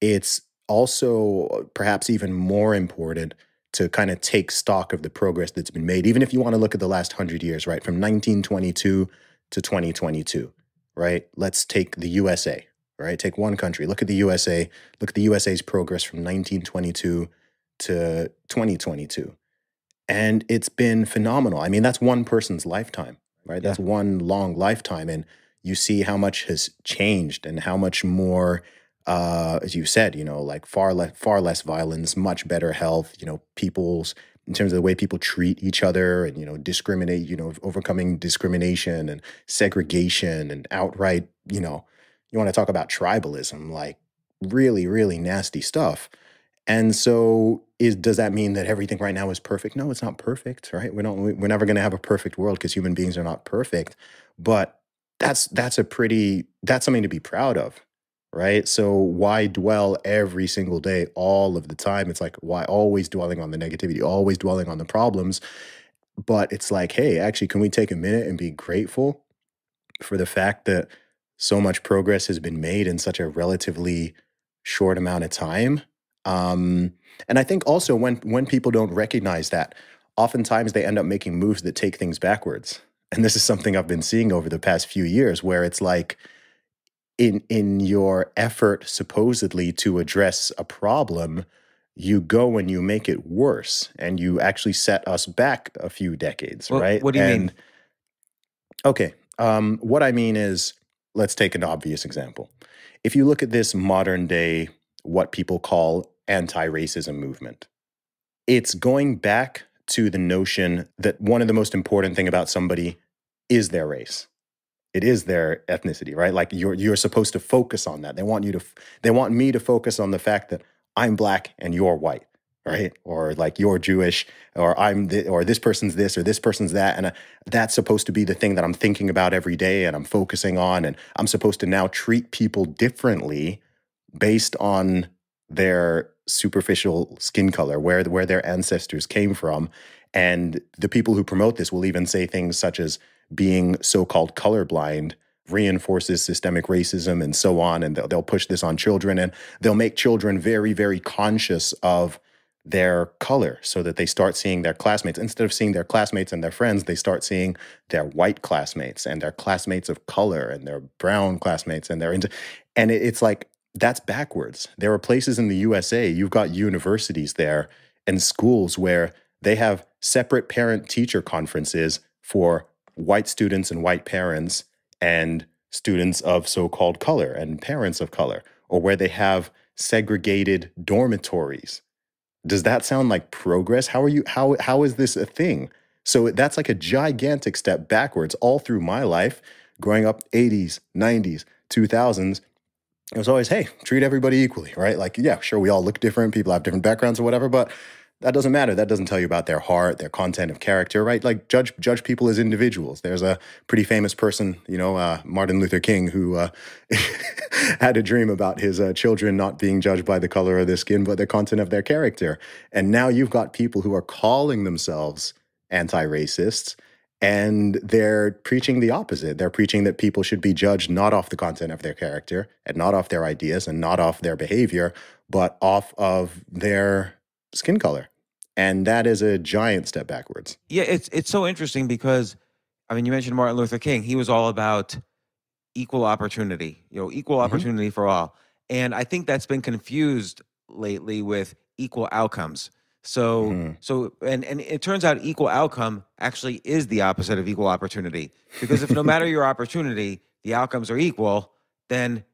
it's also uh, perhaps even more important to kind of take stock of the progress that's been made, even if you want to look at the last hundred years, right? From 1922 to 2022, right? Let's take the USA, right? Take one country, look at the USA, look at the USA's progress from 1922 to 2022 and it's been phenomenal. I mean, that's one person's lifetime, right? That's yeah. one long lifetime, and you see how much has changed and how much more, uh, as you said, you know, like far less, far less violence, much better health. You know, people's in terms of the way people treat each other and you know discriminate, you know, overcoming discrimination and segregation and outright, you know, you want to talk about tribalism, like really, really nasty stuff. And so is does that mean that everything right now is perfect? No, it's not perfect, right? We don't we're never going to have a perfect world because human beings are not perfect, but that's that's a pretty that's something to be proud of, right? So why dwell every single day all of the time? It's like why always dwelling on the negativity, always dwelling on the problems? But it's like, hey, actually can we take a minute and be grateful for the fact that so much progress has been made in such a relatively short amount of time? Um, and I think also when when people don't recognize that, oftentimes they end up making moves that take things backwards. And this is something I've been seeing over the past few years, where it's like, in in your effort supposedly to address a problem, you go and you make it worse, and you actually set us back a few decades, well, right? What do you and, mean? Okay, um, what I mean is, let's take an obvious example. If you look at this modern day what people call anti racism movement. It's going back to the notion that one of the most important thing about somebody is their race. It is their ethnicity, right? Like you're you're supposed to focus on that. They want you to they want me to focus on the fact that I'm black and you're white, right? Or like you're Jewish or I'm th or this person's this or this person's that and uh, that's supposed to be the thing that I'm thinking about every day and I'm focusing on and I'm supposed to now treat people differently based on their superficial skin color, where where their ancestors came from, and the people who promote this will even say things such as being so-called colorblind reinforces systemic racism and so on and they'll, they'll push this on children and they'll make children very very conscious of their color so that they start seeing their classmates instead of seeing their classmates and their friends they start seeing their white classmates and their classmates of color and their brown classmates and their and it's like that's backwards. There are places in the USA, you've got universities there and schools where they have separate parent teacher conferences for white students and white parents and students of so called color and parents of color, or where they have segregated dormitories. Does that sound like progress? How are you how how is this a thing? So that's like a gigantic step backwards all through my life growing up 80s, 90s, 2000s it was always, hey, treat everybody equally, right? Like, yeah, sure, we all look different, people have different backgrounds or whatever, but that doesn't matter. That doesn't tell you about their heart, their content of character, right? Like, judge judge people as individuals. There's a pretty famous person, you know, uh, Martin Luther King, who uh, had a dream about his uh, children not being judged by the color of their skin, but the content of their character. And now you've got people who are calling themselves anti-racists and they're preaching the opposite. They're preaching that people should be judged not off the content of their character and not off their ideas and not off their behavior, but off of their skin color. And that is a giant step backwards. Yeah, it's it's so interesting because I mean you mentioned Martin Luther King. He was all about equal opportunity, you know, equal mm-hmm. opportunity mm-hmm. for all. And I think that's been confused lately with equal outcomes. So mm-hmm. so and and it turns out equal outcome actually is the opposite of equal opportunity because if no matter your opportunity the outcomes are equal, then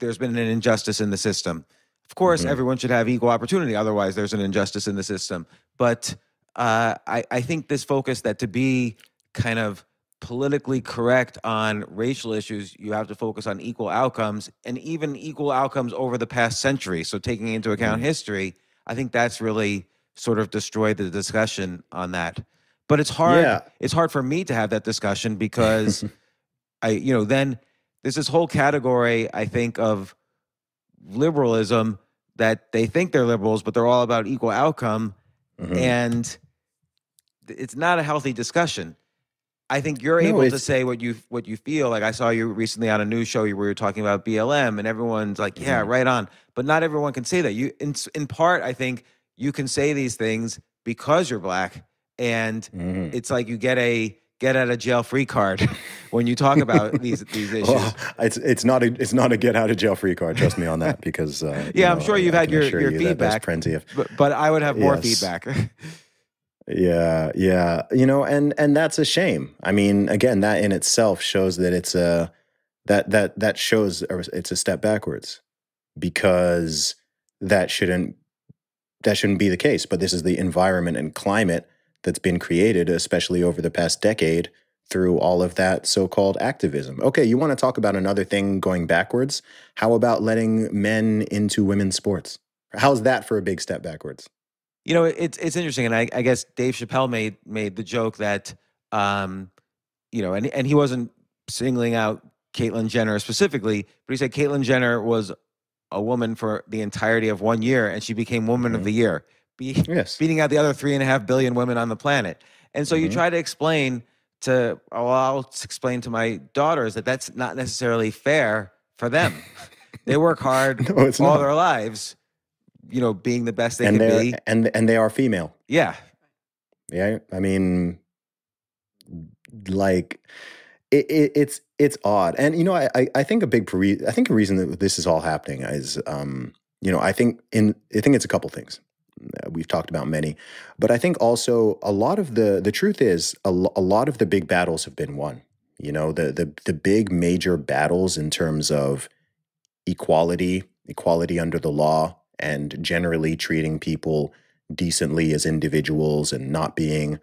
there's been an injustice in the system. Of course, mm-hmm. everyone should have equal opportunity. Otherwise, there's an injustice in the system. But uh, I, I think this focus that to be kind of politically correct on racial issues, you have to focus on equal outcomes and even equal outcomes over the past century. So, taking into account mm-hmm. history, I think that's really sort of destroy the discussion on that. But it's hard. Yeah. It's hard for me to have that discussion because I, you know, then there's this whole category I think of liberalism that they think they're liberals, but they're all about equal outcome, mm-hmm. and it's not a healthy discussion. I think you're no, able to say what you what you feel. Like I saw you recently on a news show where you were talking about BLM, and everyone's like, "Yeah, mm-hmm. right on." But not everyone can say that. You, in in part, I think you can say these things because you're black and mm. it's like you get a get out of jail free card when you talk about these these issues. Well, it's it's not a it's not a get out of jail free card. Trust me on that because uh, yeah, I'm sure you've I, had your, your you feedback. plenty of, but, but, I would have more yes. feedback. yeah, yeah, you know, and and that's a shame. I mean, again, that in itself shows that it's a that that that shows it's a step backwards because that shouldn't that shouldn't be the case. But this is the environment and climate that's been created, especially over the past decade, through all of that so called activism. Okay, you want to talk about another thing going backwards? How about letting men into women's sports? How's that for a big step backwards? You know, it's it's interesting, and I, I guess Dave Chappelle made made the joke that, um, you know, and and he wasn't singling out Caitlyn Jenner specifically, but he said Caitlyn Jenner was a woman for the entirety of one year, and she became Woman mm-hmm. of the Year, be- yes. beating out the other three and a half billion women on the planet. And so mm-hmm. you try to explain to, I'll explain to my daughters that that's not necessarily fair for them. they work hard no, all not. their lives, you know, being the best they and can be, and and they are female. Yeah, yeah. I mean, like it, it, it's it's odd, and you know, I I think a big pre- I think a reason that this is all happening is, um, you know, I think in I think it's a couple things. We've talked about many, but I think also a lot of the the truth is a, a lot of the big battles have been won. You know, the the the big major battles in terms of equality, equality under the law, and generally treating people decently as individuals and not being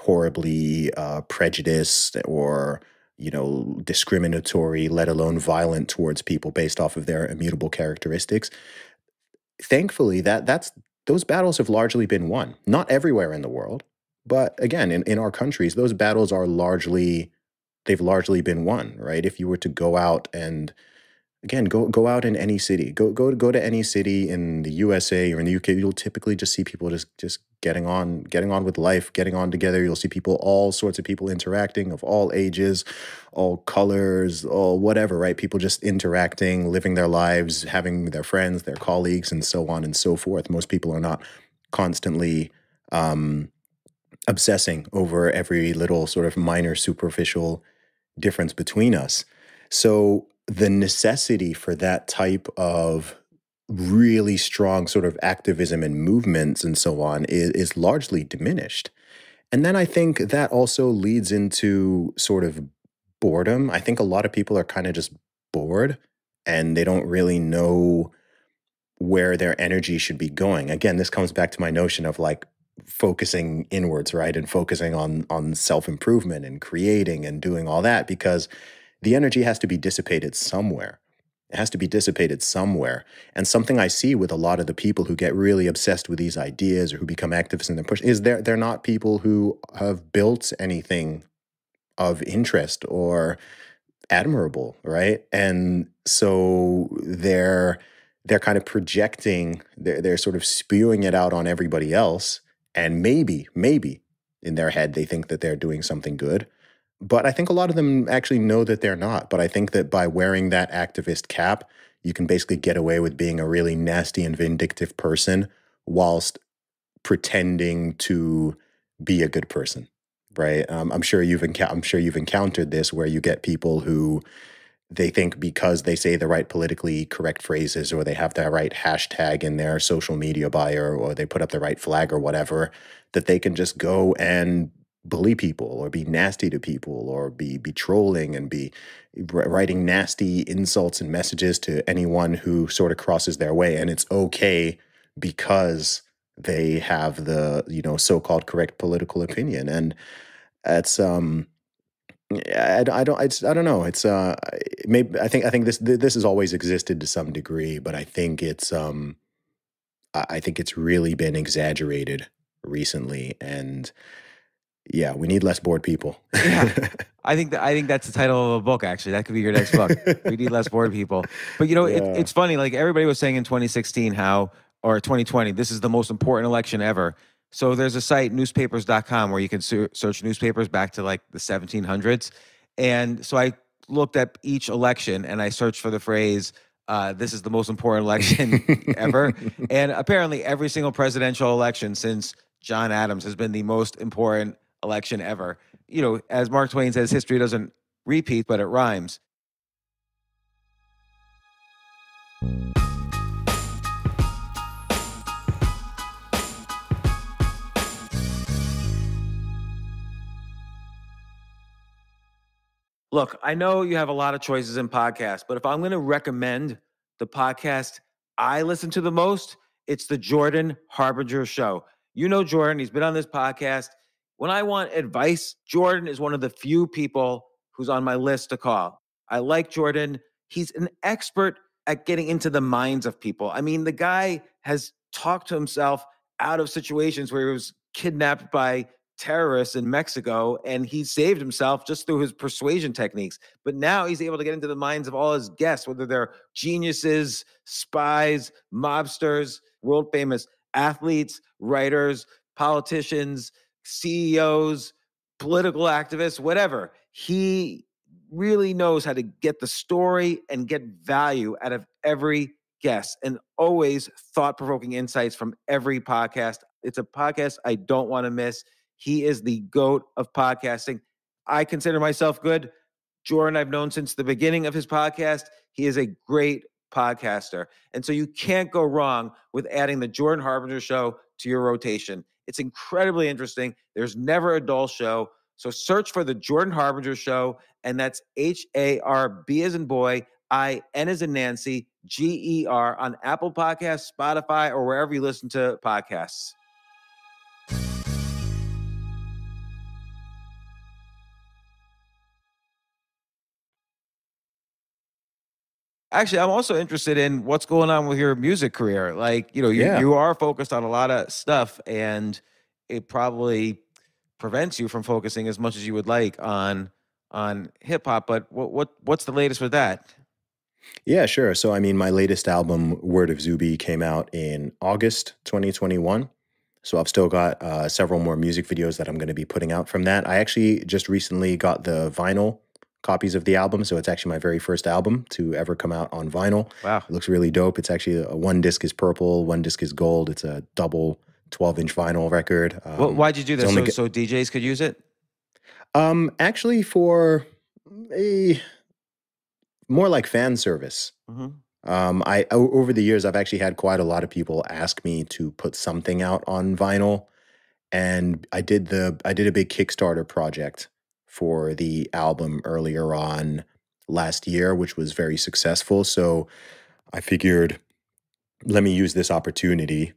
horribly uh, prejudiced or you know discriminatory let alone violent towards people based off of their immutable characteristics thankfully that that's those battles have largely been won not everywhere in the world but again in, in our countries those battles are largely they've largely been won right if you were to go out and again go go out in any city go go go to any city in the USA or in the UK you'll typically just see people just just getting on getting on with life getting on together you'll see people all sorts of people interacting of all ages all colors all whatever right people just interacting living their lives having their friends their colleagues and so on and so forth most people are not constantly um, obsessing over every little sort of minor superficial difference between us so the necessity for that type of really strong sort of activism and movements and so on is, is largely diminished. And then I think that also leads into sort of boredom. I think a lot of people are kind of just bored and they don't really know where their energy should be going. Again, this comes back to my notion of like focusing inwards, right? And focusing on on self-improvement and creating and doing all that because the energy has to be dissipated somewhere. It has to be dissipated somewhere. And something I see with a lot of the people who get really obsessed with these ideas or who become activists and then push is they're, they're not people who have built anything of interest or admirable, right? And so they're they're kind of projecting, they're, they're sort of spewing it out on everybody else. And maybe, maybe in their head, they think that they're doing something good. But I think a lot of them actually know that they're not. But I think that by wearing that activist cap, you can basically get away with being a really nasty and vindictive person whilst pretending to be a good person, right? Um, I'm sure you've I'm sure you've encountered this where you get people who they think because they say the right politically correct phrases or they have the right hashtag in their social media bio or they put up the right flag or whatever that they can just go and bully people or be nasty to people or be be trolling and be eh, writing nasty insults and messages to anyone who sort of crosses their way and it's okay because they have the you know so-called correct political opinion and it's um I, I don't it's, I don't know it's uh maybe I think I think this this has always existed to some degree but I think it's um I think it's really been exaggerated recently and yeah, we need less bored people. yeah. I think that I think that's the title of a book. Actually, that could be your next book. we need less bored people. But you know, yeah. it, it's funny. Like everybody was saying in 2016, how or 2020, this is the most important election ever. So there's a site newspapers.com where you can search newspapers back to like the 1700s. And so I looked up each election and I searched for the phrase. Uh, this is the most important election ever. And apparently, every single presidential election since John Adams has been the most important election ever. You know, as Mark Twain says, history doesn't repeat, but it rhymes. Look, I know you have a lot of choices in podcasts, but if I'm going to recommend the podcast I listen to the most, it's the Jordan Harbinger Show. You know Jordan, he's been on this podcast. When I want advice, Jordan is one of the few people who's on my list to call. I like Jordan. He's an expert at getting into the minds of people. I mean, the guy has talked to himself out of situations where he was kidnapped by terrorists in Mexico and he saved himself just through his persuasion techniques. But now he's able to get into the minds of all his guests, whether they're geniuses, spies, mobsters, world famous athletes, writers, politicians, CEOs, political activists, whatever. He really knows how to get the story and get value out of every guest and always thought provoking insights from every podcast. It's a podcast I don't want to miss. He is the goat of podcasting. I consider myself good. Jordan, I've known since the beginning of his podcast. He is a great podcaster. And so you can't go wrong with adding the Jordan Harbinger show to your rotation. It's incredibly interesting. There's never a dull show. So search for the Jordan Harbinger Show, and that's H A R B as in boy, I N as in Nancy, G E R on Apple Podcasts, Spotify, or wherever you listen to podcasts. actually i'm also interested in what's going on with your music career like you know you, yeah. you are focused on a lot of stuff and it probably prevents you from focusing as much as you would like on on hip hop but what, what what's the latest with that yeah sure so i mean my latest album word of Zuby, came out in august 2021 so I've still got uh, several more music videos that I'm going to be putting out from that. I actually just recently got the vinyl copies of the album. So it's actually my very first album to ever come out on vinyl. Wow. It looks really dope. It's actually a, one disc is purple, one disc is gold. It's a double 12 inch vinyl record. Um, well, why'd you do this So, so DJs could use it? Um, actually, for a more like fan service. Mm -hmm. Um, I over the years I've actually had quite a lot of people ask me to put something out on vinyl, and I did the I did a big Kickstarter project for the album earlier on last year, which was very successful. So I figured, let me use this opportunity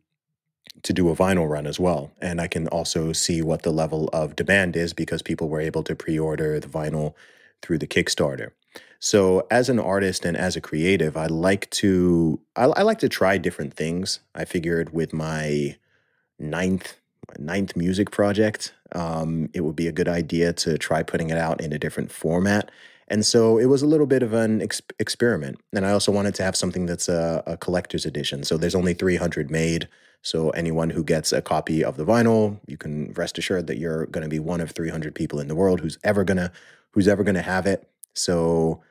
to do a vinyl run as well. And I can also see what the level of demand is because people were able to pre order the vinyl through the Kickstarter. So as an artist and as a creative, I like to I, I like to try different things. I figured with my ninth ninth music project. Um, it would be a good idea to try putting it out in a different format. And so it was a little bit of an ex experiment. And I also wanted to have something that's a, a, collector's edition. So there's only 300 made. So anyone who gets a copy of the vinyl, you can rest assured that you're going to be one of 300 people in the world who's ever gonna who's ever gonna have it. So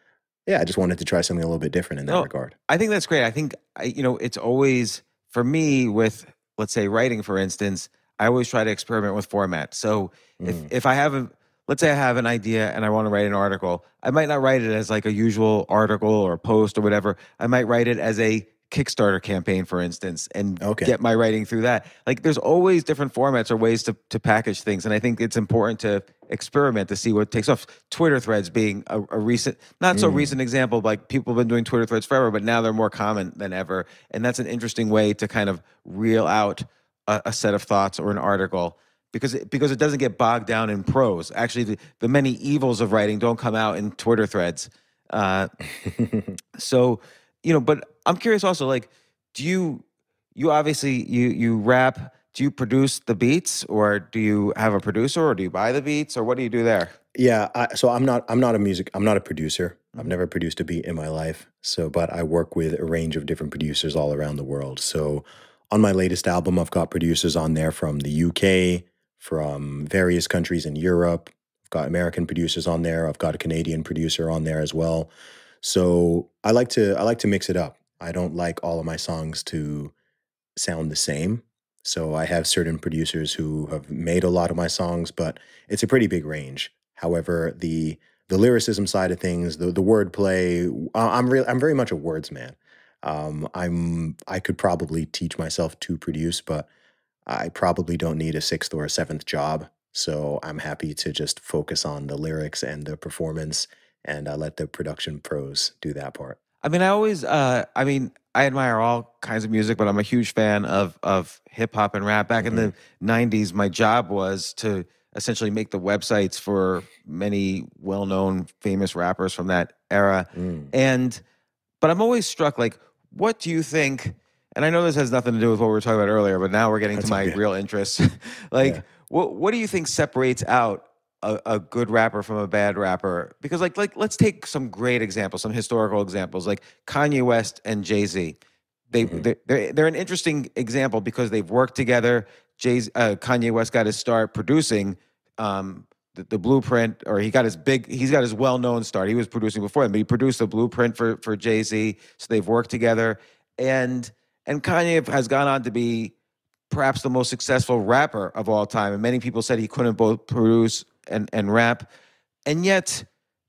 yeah, I just wanted to try something a little bit different in that regard. I think that's great. I think you know it's always for me with let's say writing, for instance I always try to experiment with format. So mm. if if I have a let's say I have an idea and I want to write an article, I might not write it as like a usual article or post or whatever. I might write it as a Kickstarter campaign, for instance, and okay. get my writing through that. Like there's always different formats or ways to, to package things. And I think it's important to experiment to see what takes off. Twitter threads being a, a recent, not so mm. recent example, like people have been doing Twitter threads forever, but now they're more common than ever. And that's an interesting way to kind of reel out a, a set of thoughts or an article because it, because it doesn't get bogged down in prose. Actually, the, the many evils of writing don't come out in Twitter threads. Uh, so, you know, but I'm curious also, like, do you you obviously you you rap? Do you produce the beats, or do you have a producer, or do you buy the beats, or what do you do there? Yeah, I, so I'm not I'm not a music I'm not a producer. I've mm-hmm. never produced a beat in my life. So, but I work with a range of different producers all around the world. So on my latest album, I've got producers on there from the UK, from various countries in Europe. I've got American producers on there. I've got a Canadian producer on there as well. So I like to I like to mix it up. I don't like all of my songs to sound the same. So I have certain producers who have made a lot of my songs, but it's a pretty big range. However, the the lyricism side of things, the the wordplay, I'm real I'm very much a words man. Um, I'm I could probably teach myself to produce, but I probably don't need a sixth or a seventh job. So I'm happy to just focus on the lyrics and the performance, and I uh, let the production pros do that part. I mean, I always, uh, I mean, I admire all kinds of music, but I'm a huge fan of of hip hop and rap. Back mm -hmm. in mm-hmm. the '90s, my job was to essentially make the websites for many well known, famous rappers from that era, mm. and but I'm always struck like what do you think? And I know this has nothing to do with what we were talking about earlier, but now we're getting That's to my okay. real interest. like, yeah. what what do you think separates out a, a, good rapper from a bad rapper because like like let's take some great examples some historical examples like kanye west and jay-z they, mm-hmm. they they're, they're, an interesting example because they've worked together jay uh, kanye west got his start producing um, the, the, blueprint, or he got his big, he's got his well-known start. He was producing before him, but he produced a blueprint for for Jay Z. So they've worked together, and and Kanye has gone on to be perhaps the most successful rapper of all time. And many people said he couldn't both produce and and rap, and yet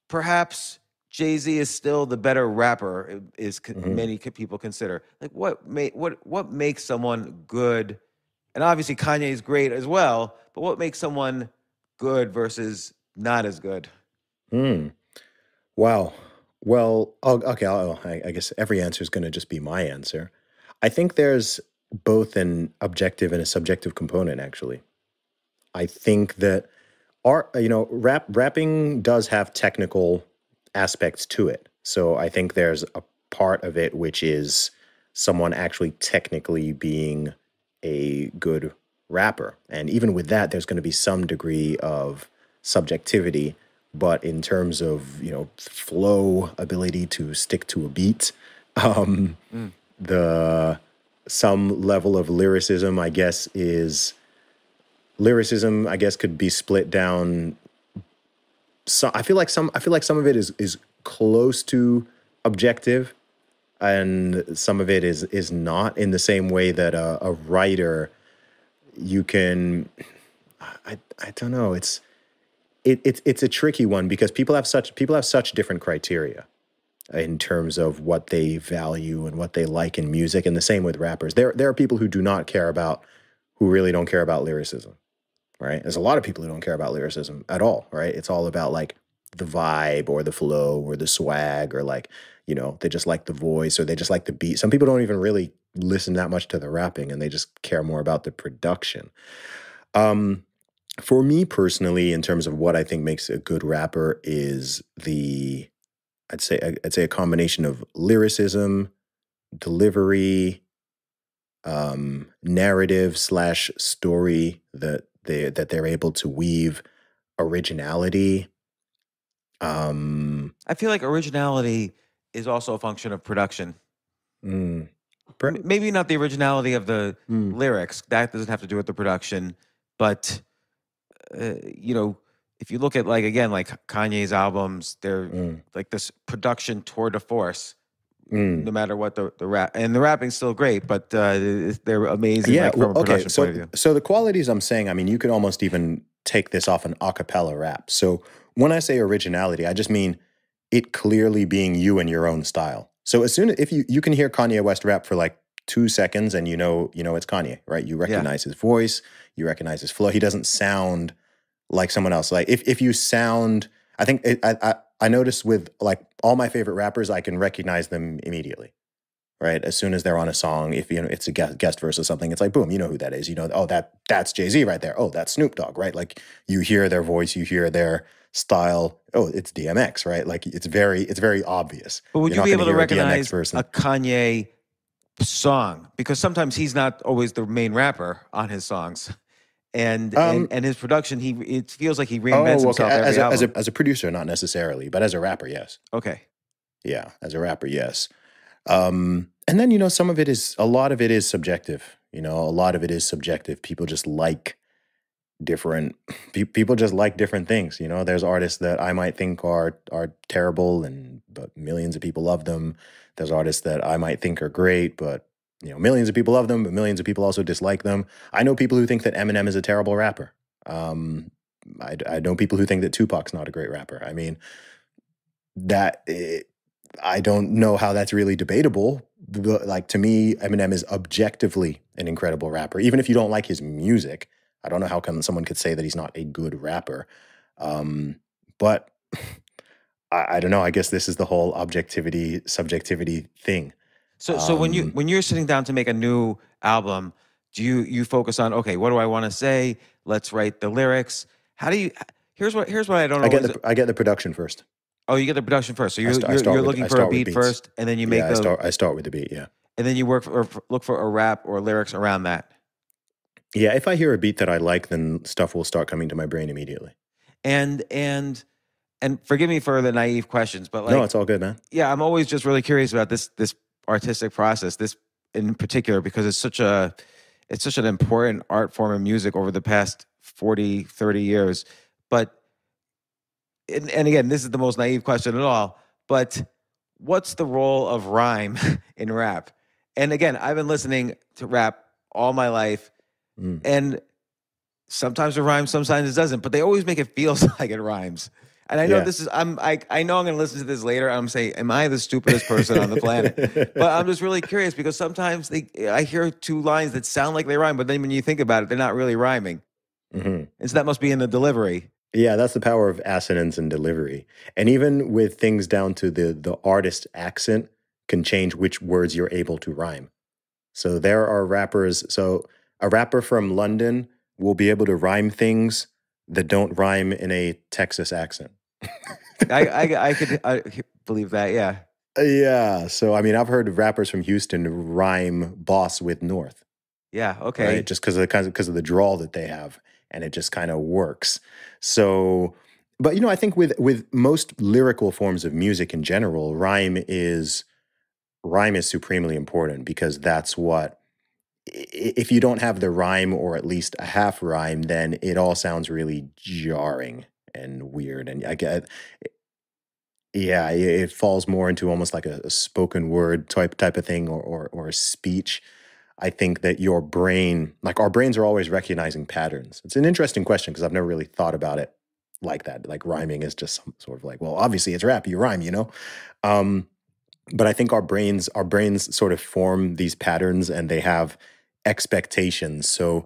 perhaps Jay Z is still the better rapper. Is mm-hmm. many people consider like what may, what what makes someone good? And obviously Kanye is great as well, but what makes someone good versus not as good? Hmm. Wow. Well, okay. I'll, oh, I guess every answer is going to just be my answer. I think there's both an objective and a subjective component. Actually, I think that art, you know, rap rapping does have technical aspects to it. So I think there's a part of it which is someone actually technically being a good rapper. And even with that, there's going to be some degree of subjectivity. But in terms of you know flow, ability to stick to a beat, um, mm. the some level of lyricism, I guess, is lyricism. I guess could be split down. So I feel like some. I feel like some of it is is close to objective, and some of it is is not. In the same way that a, a writer you can I I don't know. It's it, it it's a tricky one because people have such people have such different criteria in terms of what they value and what they like in music, and the same with rappers. There there are people who do not care about who really don't care about lyricism, right? There's a lot of people who don't care about lyricism at all, right? It's all about like the vibe or the flow or the swag or like you know they just like the voice or they just like the beat some people don't even really listen that much to the rapping and they just care more about the production um, for me personally in terms of what i think makes a good rapper is the i'd say i'd say a combination of lyricism delivery um, narrative slash story that they that they're able to weave originality um, I feel like originality is also a function of production. Mm. Maybe not the originality of the mm. lyrics. That doesn't have to do with the production, but uh, you know, if you look at like again, like Kanye's albums, they're mm. like this production tour de force. Mm. no matter what the, the rap and the rapping's still great, but uh, they're amazing. Yeah, like, well, okay. So, so the qualities I'm saying, I mean, you could almost even take this off an acapella rap. So when I say originality, I just mean it clearly being you and your own style. So as soon as if you you can hear Kanye West rap for like two seconds and you know you know it's Kanye, right? You recognize yeah. his voice, you recognize his flow. He doesn't sound like someone else. Like if if you sound, I think it, I, I I notice with like all my favorite rappers, I can recognize them immediately, right? As soon as they're on a song, if you know it's a guest, guest verse or something, it's like boom, you know who that is. You know, oh that that's Jay Z right there. Oh that's Snoop Dogg, right? Like you hear their voice, you hear their style. Oh, it's DMX, right? Like it's very it's very obvious. But would You're you be able to recognize a, a Kanye song? Because sometimes he's not always the main rapper on his songs. And, um, and, and his production, he it feels like he reinvents oh, okay. himself as a, as a, as a producer, not necessarily, but as a rapper, yes. Okay. Yeah, as a rapper, yes. Um, and then you know, some of it is a lot of it is subjective. You know, a lot of it is subjective. People just like different pe- people just like different things you know there's artists that i might think are are terrible and but millions of people love them there's artists that i might think are great but you know millions of people love them but millions of people also dislike them i know people who think that eminem is a terrible rapper um, I, I know people who think that tupac's not a great rapper i mean that it, i don't know how that's really debatable but like to me eminem is objectively an incredible rapper even if you don't like his music I don't know how come someone could say that he's not a good rapper. Um, but I, I, don't know. I guess this is the whole objectivity subjectivity thing. So, um, so when you um when you're sitting down to make a new album, do you you focus on okay, what do I want to say? Let's write the lyrics. How do you? Here's what here's what I don't. I get the, I get the production first. Oh, you get the production first. So you're st- you're, you're, looking with, for a beat first, and then you make. Yeah, the, I start I start with the beat. Yeah. And then you work for, or look for a rap or lyrics around that. Yeah, if I hear a beat that I like, then stuff will start coming to my brain immediately. And and and forgive me for the naive questions, but like No, it's all good, man. Yeah, I'm always just really curious about this this artistic process, this in particular because it's such a it's such an important art form of music over the past 40, 30 years. But and, and again, this is the most naive question at all, but what's the role of rhyme in rap? And again, I've been listening to rap all my life Mm. And sometimes it rhymes, sometimes it doesn't, but they always make it feel like it rhymes. And I know yeah. this is I'm I I know I'm gonna listen to this later. I'm saying, am I the stupidest person on the planet? But I'm just really curious because sometimes they I hear two lines that sound like they rhyme, but then when you think about it, they're not really rhyming. Mm-hmm. And so that must be in the delivery. Yeah, that's the power of assonance and delivery. And even with things down to the the artist accent can change which words you're able to rhyme. So there are rappers. So a rapper from London will be able to rhyme things that don't rhyme in a Texas accent. I, I, I could I believe that. Yeah. Uh, yeah. So I mean, I've heard rappers from Houston rhyme "boss" with "north." Yeah. Okay. Right? Just because of the of because of, of the drawl that they have, and it just kind of works. So, but you know, I think with with most lyrical forms of music in general, rhyme is rhyme is supremely important because that's what if you don't have the rhyme or at least a half rhyme, then it all sounds really jarring and weird. And I get, yeah, it falls more into almost like a, a spoken word type type of thing or, or, or a speech. I think that your brain, like our brains, are always recognizing patterns. It's an interesting question because I've never really thought about it like that. Like rhyming is just some sort of like, well, obviously it's rap, you rhyme, you know. Um, but I think our brains, our brains sort of form these patterns, and they have expectations. So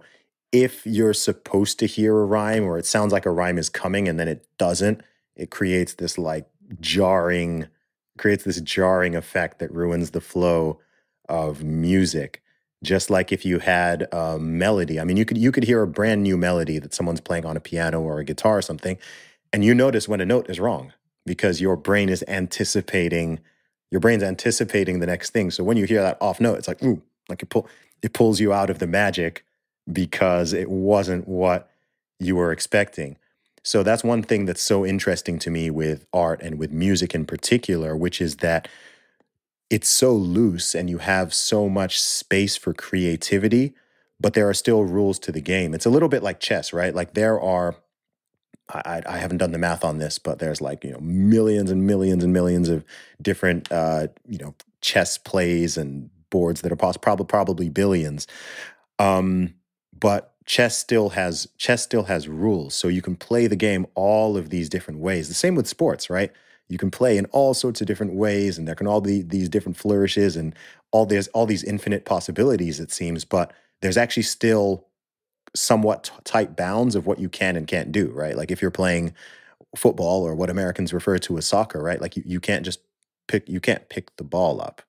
if you're supposed to hear a rhyme or it sounds like a rhyme is coming and then it doesn't, it creates this like jarring creates this jarring effect that ruins the flow of music. Just like if you had a melody. I mean, you could you could hear a brand new melody that someone's playing on a piano or a guitar or something, and you notice when a note is wrong because your brain is anticipating your brain's anticipating the next thing. So when you hear that off note, it's like, ooh, like you pull it pulls you out of the magic because it wasn't what you were expecting. So that's one thing that's so interesting to me with art and with music in particular, which is that it's so loose and you have so much space for creativity, but there are still rules to the game. It's a little bit like chess, right? Like there are. I, I haven't done the math on this, but there's like you know millions and millions and millions of different uh, you know chess plays and boards that are pos- probably probably billions. Um, but chess still has chess still has rules, so you can play the game all of these different ways. The same with sports, right? You can play in all sorts of different ways, and there can all be these different flourishes and all there's all these infinite possibilities. It seems, but there's actually still somewhat tight bounds of what you can and can't do, right? Like if you're playing football or what Americans refer to as soccer, right? Like you, you can't just pick you can't pick the ball up.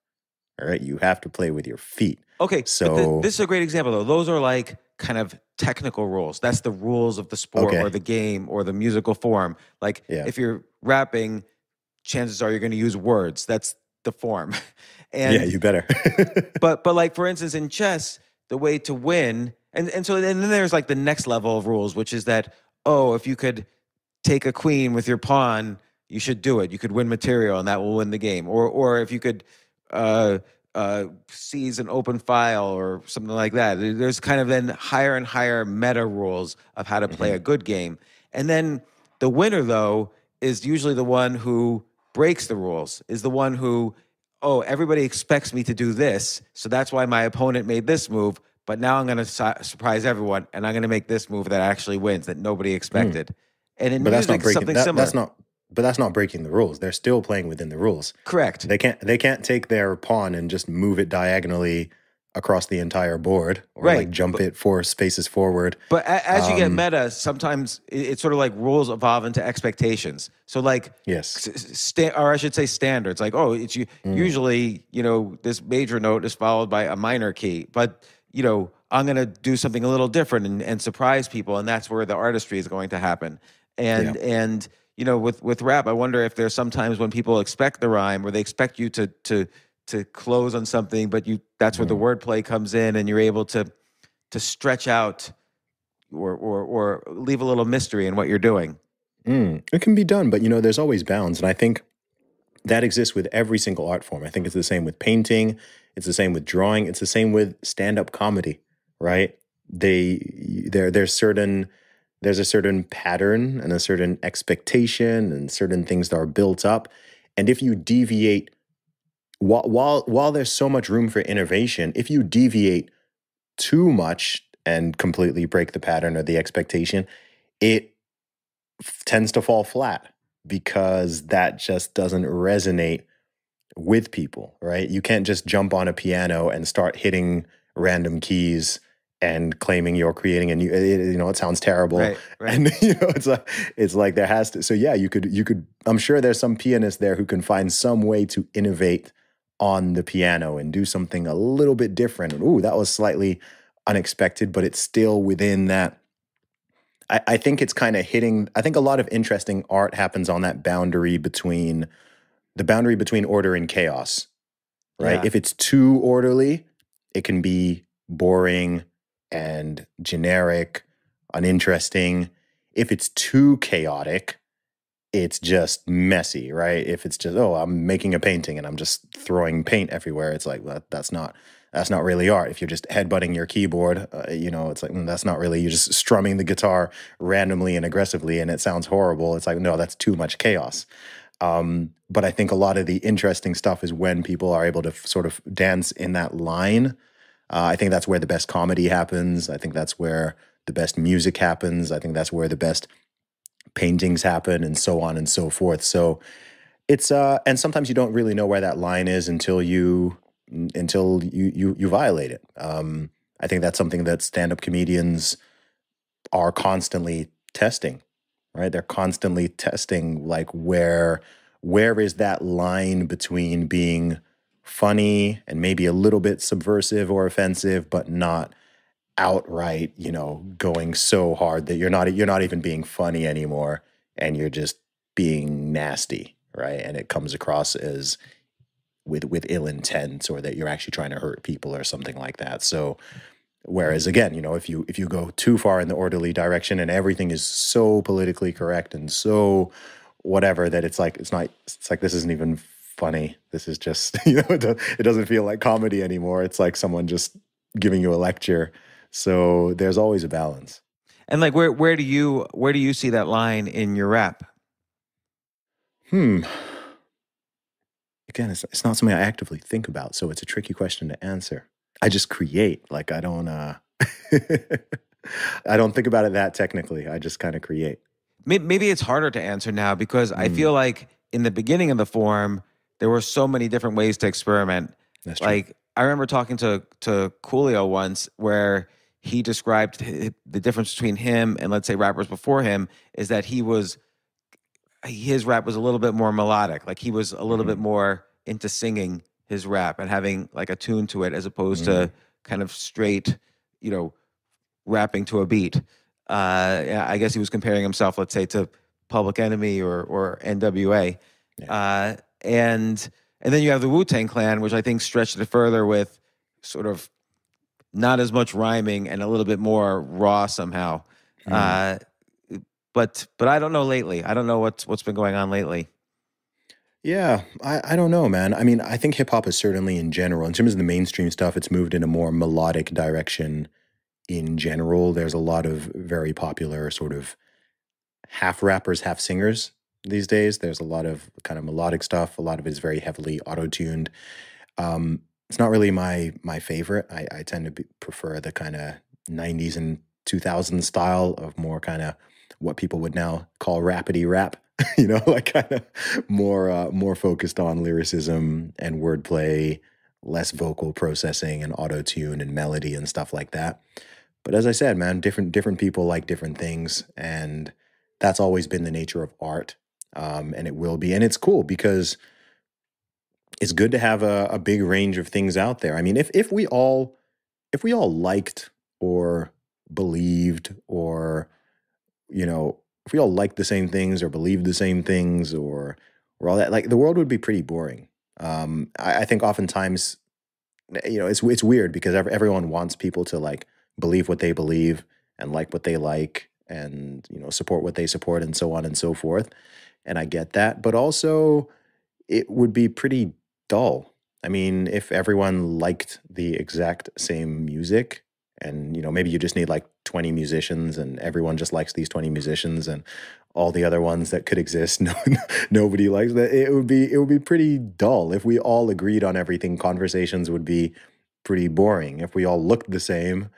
All right. You have to play with your feet. Okay. So th- this is a great example, though. Those are like kind of technical rules. That's the rules of the sport okay. or the game or the musical form. Like yeah. if you're rapping, chances are you're going to use words. That's the form. And yeah, you better. but but like for instance in chess, the way to win and and so and then there's like the next level of rules, which is that oh, if you could take a queen with your pawn, you should do it. You could win material and that will win the game. Or or if you could uh, uh, sees an open file or something like that. There's kind of then higher and higher meta rules of how to play mm-hmm. a good game. And then the winner, though, is usually the one who breaks the rules, is the one who, oh, everybody expects me to do this. So that's why my opponent made this move. But now I'm going to su- surprise everyone and I'm going to make this move that actually wins that nobody hmm. expected. Mm. And in but music, that's not breaking, something that, similar. That's not but that's not breaking the rules. They're still playing within the rules. Correct. They can't they can't take their pawn and just move it diagonally across the entire board or right. like jump but, it four spaces forward. But as um, you get um, meta, sometimes it's sort of like rules evolve into expectations. So like yes, or I should say standards. Like oh, it's you mm. usually you know this major note is followed by a minor key, but you know I'm going to do something a little different and, and surprise people, and that's where the artistry is going to happen. And yeah. and you know, with with rap, I wonder if there's sometimes when people expect the rhyme or they expect you to to to close on something, but you that's where the mm-hmm. wordplay comes in, and you're able to to stretch out or or or leave a little mystery in what you're doing. Mm, it can be done, but you know, there's always bounds, and I think that exists with every single art form. I think it's the same with painting, it's the same with drawing, it's the same with stand up comedy, right? They there there's certain there's a certain pattern and a certain expectation and certain things that are built up. And if you deviate, while, while, while there's so much room for innovation, if you deviate too much and completely break the pattern or the expectation, it tends to fall flat because that just doesn't resonate with people, right? You can't just jump on a piano and start hitting random keys and claiming you're creating a new it, you know it sounds terrible right, right. and you know it's like it's like there has to so yeah you could you could i'm sure there's some pianist there who can find some way to innovate on the piano and do something a little bit different ooh that was slightly unexpected but it's still within that i, I think it's kind of hitting i think a lot of interesting art happens on that boundary between the boundary between order and chaos right yeah. if it's too orderly it can be boring and generic, uninteresting. If it's too chaotic, it's just messy, right? If it's just, oh, I'm making a painting and I'm just throwing paint everywhere, it's like, well, that's not that's not really art. If you're just headbutting your keyboard, uh, you know, it's like, mm, that's not really, you're just strumming the guitar randomly and aggressively and it sounds horrible. It's like, no, that's too much chaos. Um, but I think a lot of the interesting stuff is when people are able to sort of dance in that line uh, I think that's where the best comedy happens. I think that's where the best music happens. I think that's where the best paintings happen, and so on and so forth. So it's uh, and sometimes you don't really know where that line is until you until you you you violate it. Um, I think that's something that stand-up comedians are constantly testing, right? They're constantly testing like where where is that line between being funny and maybe a little bit subversive or offensive, but not outright, you know, going so hard that you're not you're not even being funny anymore and you're just being nasty, right? And it comes across as with with ill intent or that you're actually trying to hurt people or something like that. So whereas again, you know, if you if you go too far in the orderly direction and everything is so politically correct and so whatever that it's like it's not it's like this isn't even funny. This is just, you know, it doesn't feel like comedy anymore. It's like someone just giving you a lecture. So there's always a balance. And like where where do you where do you see that line in your rap? Hmm. Again, it's, it's not something I actively think about, so it's a tricky question to answer. I just create. Like I don't uh I don't think about it that technically. I just kind of create. Maybe it's harder to answer now because mm. I hmm. feel like in the beginning of the form, there were so many different ways to experiment. That's true. Like I remember talking to to Coolio once where he described the difference between him and let's say rappers before him is that he was his rap was a little bit more melodic. Like he was a little mm-hmm. bit more into singing his rap and having like a tune to it as opposed mm-hmm. to kind of straight, you know, rapping to a beat. Uh, I guess he was comparing himself, let's say, to Public Enemy or or NWA. Yeah. Uh, and and then you have the Wu Tang Clan, which I think stretched it further with sort of not as much rhyming and a little bit more raw somehow. Mm. Uh, but but I don't know lately. I don't know what's what's been going on lately. Yeah, I, I don't know, man. I mean, I think hip hop is certainly in general, in terms of the mainstream stuff, it's moved in a more melodic direction in general. There's a lot of very popular sort of half rappers, half singers these days. There's a lot of kind of melodic stuff. A lot of it is very heavily auto tuned. Um, it's not really my my favorite. I, I tend to be, prefer the kind of 90s and 2000s style of more kind of what people would now call rapidy rap. you know, like kind of more uh, more focused on lyricism and wordplay, less vocal processing and auto tune and melody and stuff like that. But as I said, man, different different people like different things, and that's always been the nature of art um, and it will be. And it's cool because it's good to have a, a big range of things out there. I mean, if if we all if we all liked or believed or you know if we all liked the same things or believed the same things or or all that, like the world would be pretty boring. Um, I, I think oftentimes, eh, you know, it's it's weird because everyone wants people to like believe what they believe and like what they like and you know support what they support and so on and so forth and I get that. But also, it would be pretty dull. I mean, if everyone liked the exact same music, and you know, maybe you just need like 20 musicians, and everyone just likes these 20 musicians, and all the other ones that could exist, no, nobody likes that. It would be it would be pretty dull if we all agreed on everything. Conversations would be pretty boring if we all looked the same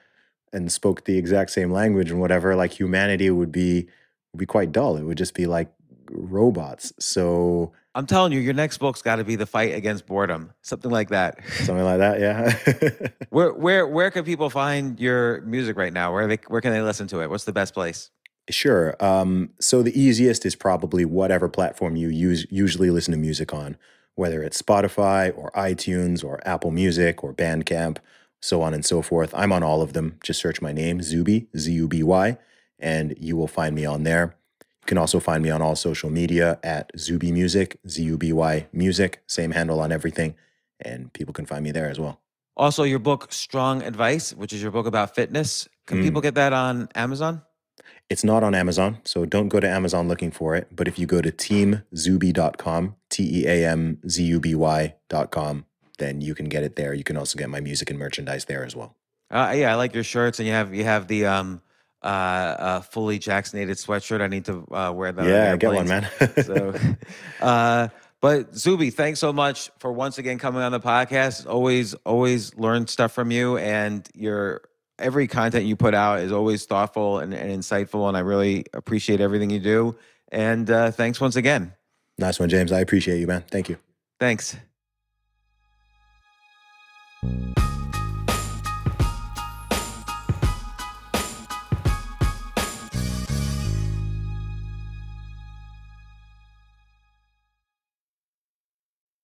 and spoke the exact same language and whatever. Like humanity would be would be quite dull. It would just be like robots. So I'm telling you, your next book's got to be the fight against boredom, something like that. Something like that, yeah. where where where can people find your music right now? Where they, where can they listen to it? What's the best place? Sure. Um, so the easiest is probably whatever platform you use usually listen to music on, whether it's Spotify or iTunes or Apple Music or Bandcamp, so on and so forth. I'm on all of them. Just search my name, Zuby, Z U B Y, and you will find me on there. You can also find me on all social media at Zuby Music, Z U B Y Music, same handle on everything. And people can find me there as well. Also, your book, Strong Advice, which is your book about fitness. Can mm. people get that on Amazon? It's not on Amazon, so don't go to Amazon looking for it. But if you go to teamzuby.com, T E A M Z U B Y.com, then you can get it there. You can also get my music and merchandise there as well. Uh, yeah, I like your shirts, and you have you have the um, uh, uh, fully jacksonated sweatshirt. I need to uh, wear that. Yeah, on get one, man. so, uh, but Zuby, thanks so much for once again coming on the podcast. Always, always learn stuff from you, and your every content you put out is always thoughtful and, and insightful. And I really appreciate everything you do. And uh, thanks once again. Nice one, James. I appreciate you, man. Thank you. Thanks.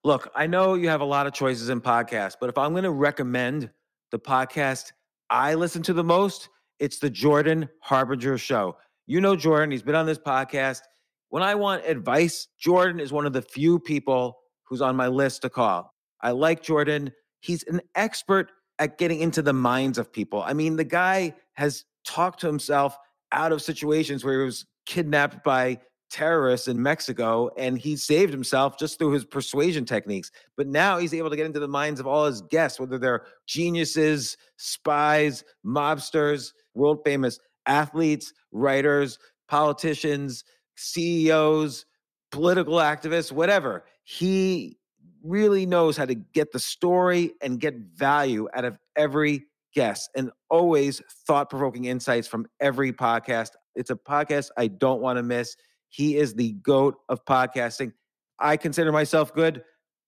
Look, I know you have a lot of choices in podcasts, but if I'm going to recommend the podcast I listen to the most, it's the Jordan Harbinger Show. You know Jordan, he's been on this podcast. When I want advice, Jordan is one of the few people who's on my list to call. I like Jordan. He's an expert at getting into the minds of people. I mean, the guy has talked to himself out of situations where he was kidnapped by terrorists in Mexico, and he saved himself just through his persuasion techniques. But now he's able to get into the minds of all his guests, whether they're geniuses, spies, mobsters, world famous athletes, writers, politicians, CEOs, political activists, whatever. He really knows how to get the story and get value out of every guest and always thought provoking insights from every podcast. It's a podcast I don't want to miss. He is the goat of podcasting. I consider myself good.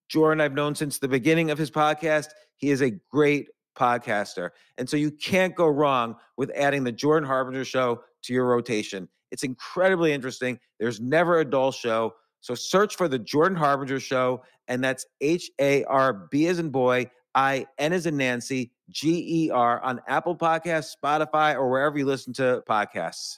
Jordan, I've known since the beginning of his podcast. He is a great podcaster. And so you can't go wrong with adding the Jordan Harbinger show to your rotation. It's incredibly interesting. There's never a dull show. So search for the Jordan Harbinger show, and that's H A R B as in boy, I N as in Nancy, G E R on Apple Podcasts, Spotify, or wherever you listen to podcasts.